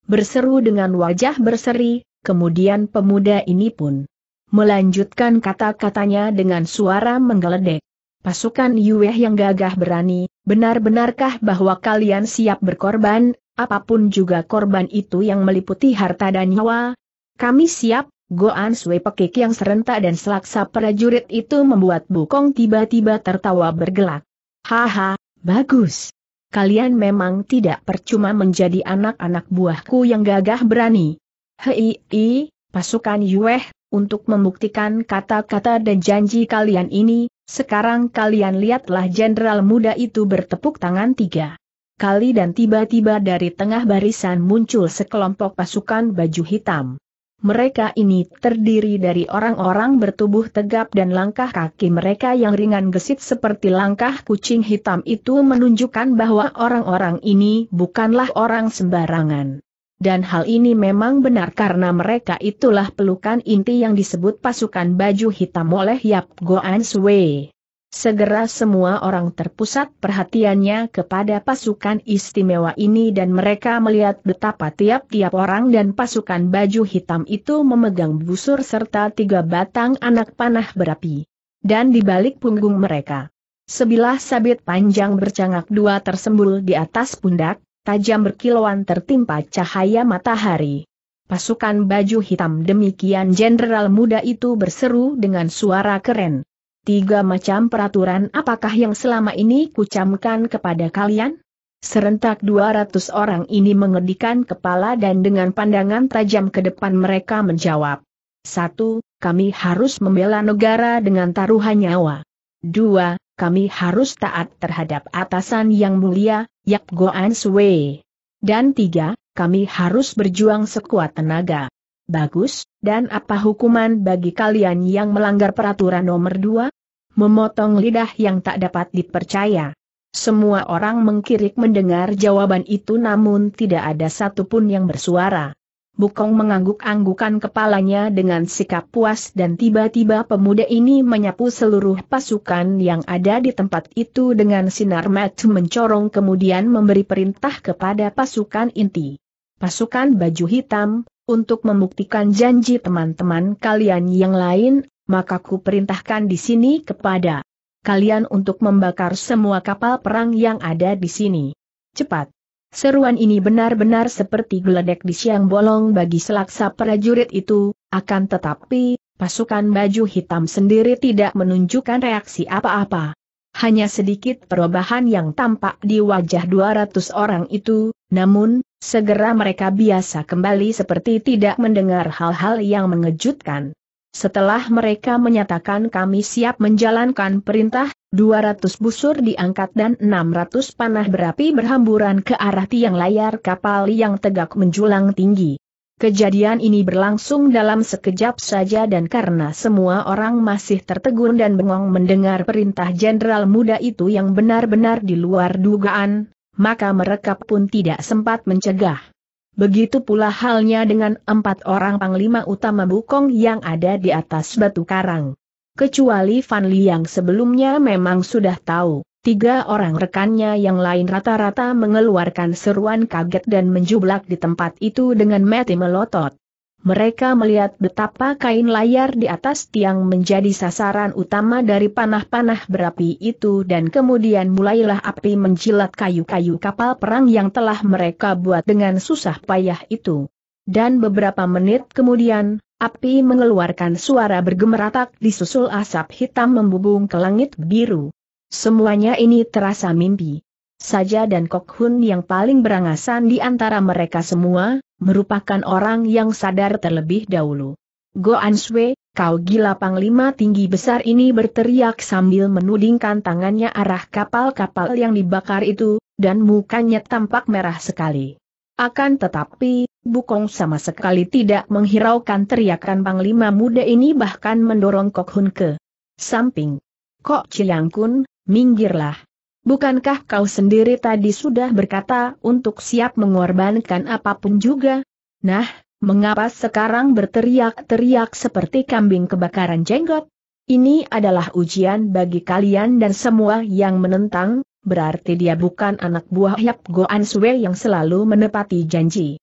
berseru dengan wajah berseri, kemudian pemuda ini pun melanjutkan kata-katanya dengan suara menggeledek. Pasukan Yueh yang gagah berani, benar-benarkah bahwa kalian siap berkorban, apapun juga korban itu yang meliputi harta dan nyawa? Kami siap, Goan Sui Pekik yang serentak dan selaksa prajurit itu membuat Bukong tiba-tiba tertawa bergelak. Haha, bagus kalian memang tidak percuma menjadi anak-anak buahku yang gagah berani. Hei, i, pasukan Yueh, untuk membuktikan kata-kata dan janji kalian ini, sekarang kalian lihatlah jenderal muda itu bertepuk tangan tiga kali dan tiba-tiba dari tengah barisan muncul sekelompok pasukan baju hitam. Mereka ini terdiri dari orang-orang bertubuh tegap dan langkah kaki mereka yang ringan gesit seperti langkah kucing hitam itu menunjukkan bahwa orang-orang ini bukanlah orang sembarangan. Dan hal ini memang benar karena mereka itulah pelukan inti yang disebut pasukan baju hitam oleh Yap Goan Sui. Segera semua orang terpusat perhatiannya kepada pasukan istimewa ini dan mereka melihat betapa tiap-tiap orang dan pasukan baju hitam itu memegang busur serta tiga batang anak panah berapi. Dan di balik punggung mereka, sebilah sabit panjang bercangak dua tersembul di atas pundak, tajam berkilauan tertimpa cahaya matahari. Pasukan baju hitam demikian jenderal muda itu berseru dengan suara keren tiga macam peraturan apakah yang selama ini kucamkan kepada kalian? Serentak 200 orang ini mengedikan kepala dan dengan pandangan tajam ke depan mereka menjawab. Satu, Kami harus membela negara dengan taruhan nyawa. Dua, Kami harus taat terhadap atasan yang mulia, Yap Goan Sui. Dan tiga, Kami harus berjuang sekuat tenaga. Bagus, dan apa hukuman bagi kalian yang melanggar peraturan nomor dua? memotong lidah yang tak dapat dipercaya. Semua orang mengkirik mendengar jawaban itu namun tidak ada satupun yang bersuara. Bukong mengangguk-anggukan kepalanya dengan sikap puas dan tiba-tiba pemuda ini menyapu seluruh pasukan yang ada di tempat itu dengan sinar mata mencorong kemudian memberi perintah kepada pasukan inti. Pasukan baju hitam, untuk membuktikan janji teman-teman kalian yang lain, maka ku perintahkan di sini kepada kalian untuk membakar semua kapal perang yang ada di sini. Cepat! Seruan ini benar-benar seperti geledek di siang bolong bagi selaksa prajurit itu, akan tetapi, pasukan baju hitam sendiri tidak menunjukkan reaksi apa-apa. Hanya sedikit perubahan yang tampak di wajah 200 orang itu, namun, segera mereka biasa kembali seperti tidak mendengar hal-hal yang mengejutkan. Setelah mereka menyatakan kami siap menjalankan perintah, 200 busur diangkat dan 600 panah berapi berhamburan ke arah tiang layar kapal yang tegak menjulang tinggi. Kejadian ini berlangsung dalam sekejap saja dan karena semua orang masih tertegun dan bengong mendengar perintah jenderal muda itu yang benar-benar di luar dugaan, maka mereka pun tidak sempat mencegah. Begitu pula halnya dengan empat orang panglima utama Bukong yang ada di atas batu karang. Kecuali Fan Li yang sebelumnya memang sudah tahu, tiga orang rekannya yang lain rata-rata mengeluarkan seruan kaget dan menjublak di tempat itu dengan mati melotot mereka melihat betapa kain layar di atas tiang menjadi sasaran utama dari panah-panah berapi itu dan kemudian mulailah api menjilat kayu-kayu kapal perang yang telah mereka buat dengan susah payah itu. Dan beberapa menit kemudian, api mengeluarkan suara bergemeratak disusul asap hitam membubung ke langit biru. Semuanya ini terasa mimpi. Saja dan Kokhun yang paling berangasan di antara mereka semua, merupakan orang yang sadar terlebih dahulu. Go Answe, kau gila panglima tinggi besar ini berteriak sambil menudingkan tangannya arah kapal-kapal yang dibakar itu, dan mukanya tampak merah sekali. Akan tetapi, Bukong sama sekali tidak menghiraukan teriakan panglima muda ini bahkan mendorong Kok Hun ke samping. Kok Chiang Kun, minggirlah. Bukankah kau sendiri tadi sudah berkata untuk siap mengorbankan apapun juga? Nah, mengapa sekarang berteriak-teriak seperti kambing kebakaran jenggot? Ini adalah ujian bagi kalian dan semua yang menentang, berarti dia bukan anak buah Yap Goan Sue yang selalu menepati janji.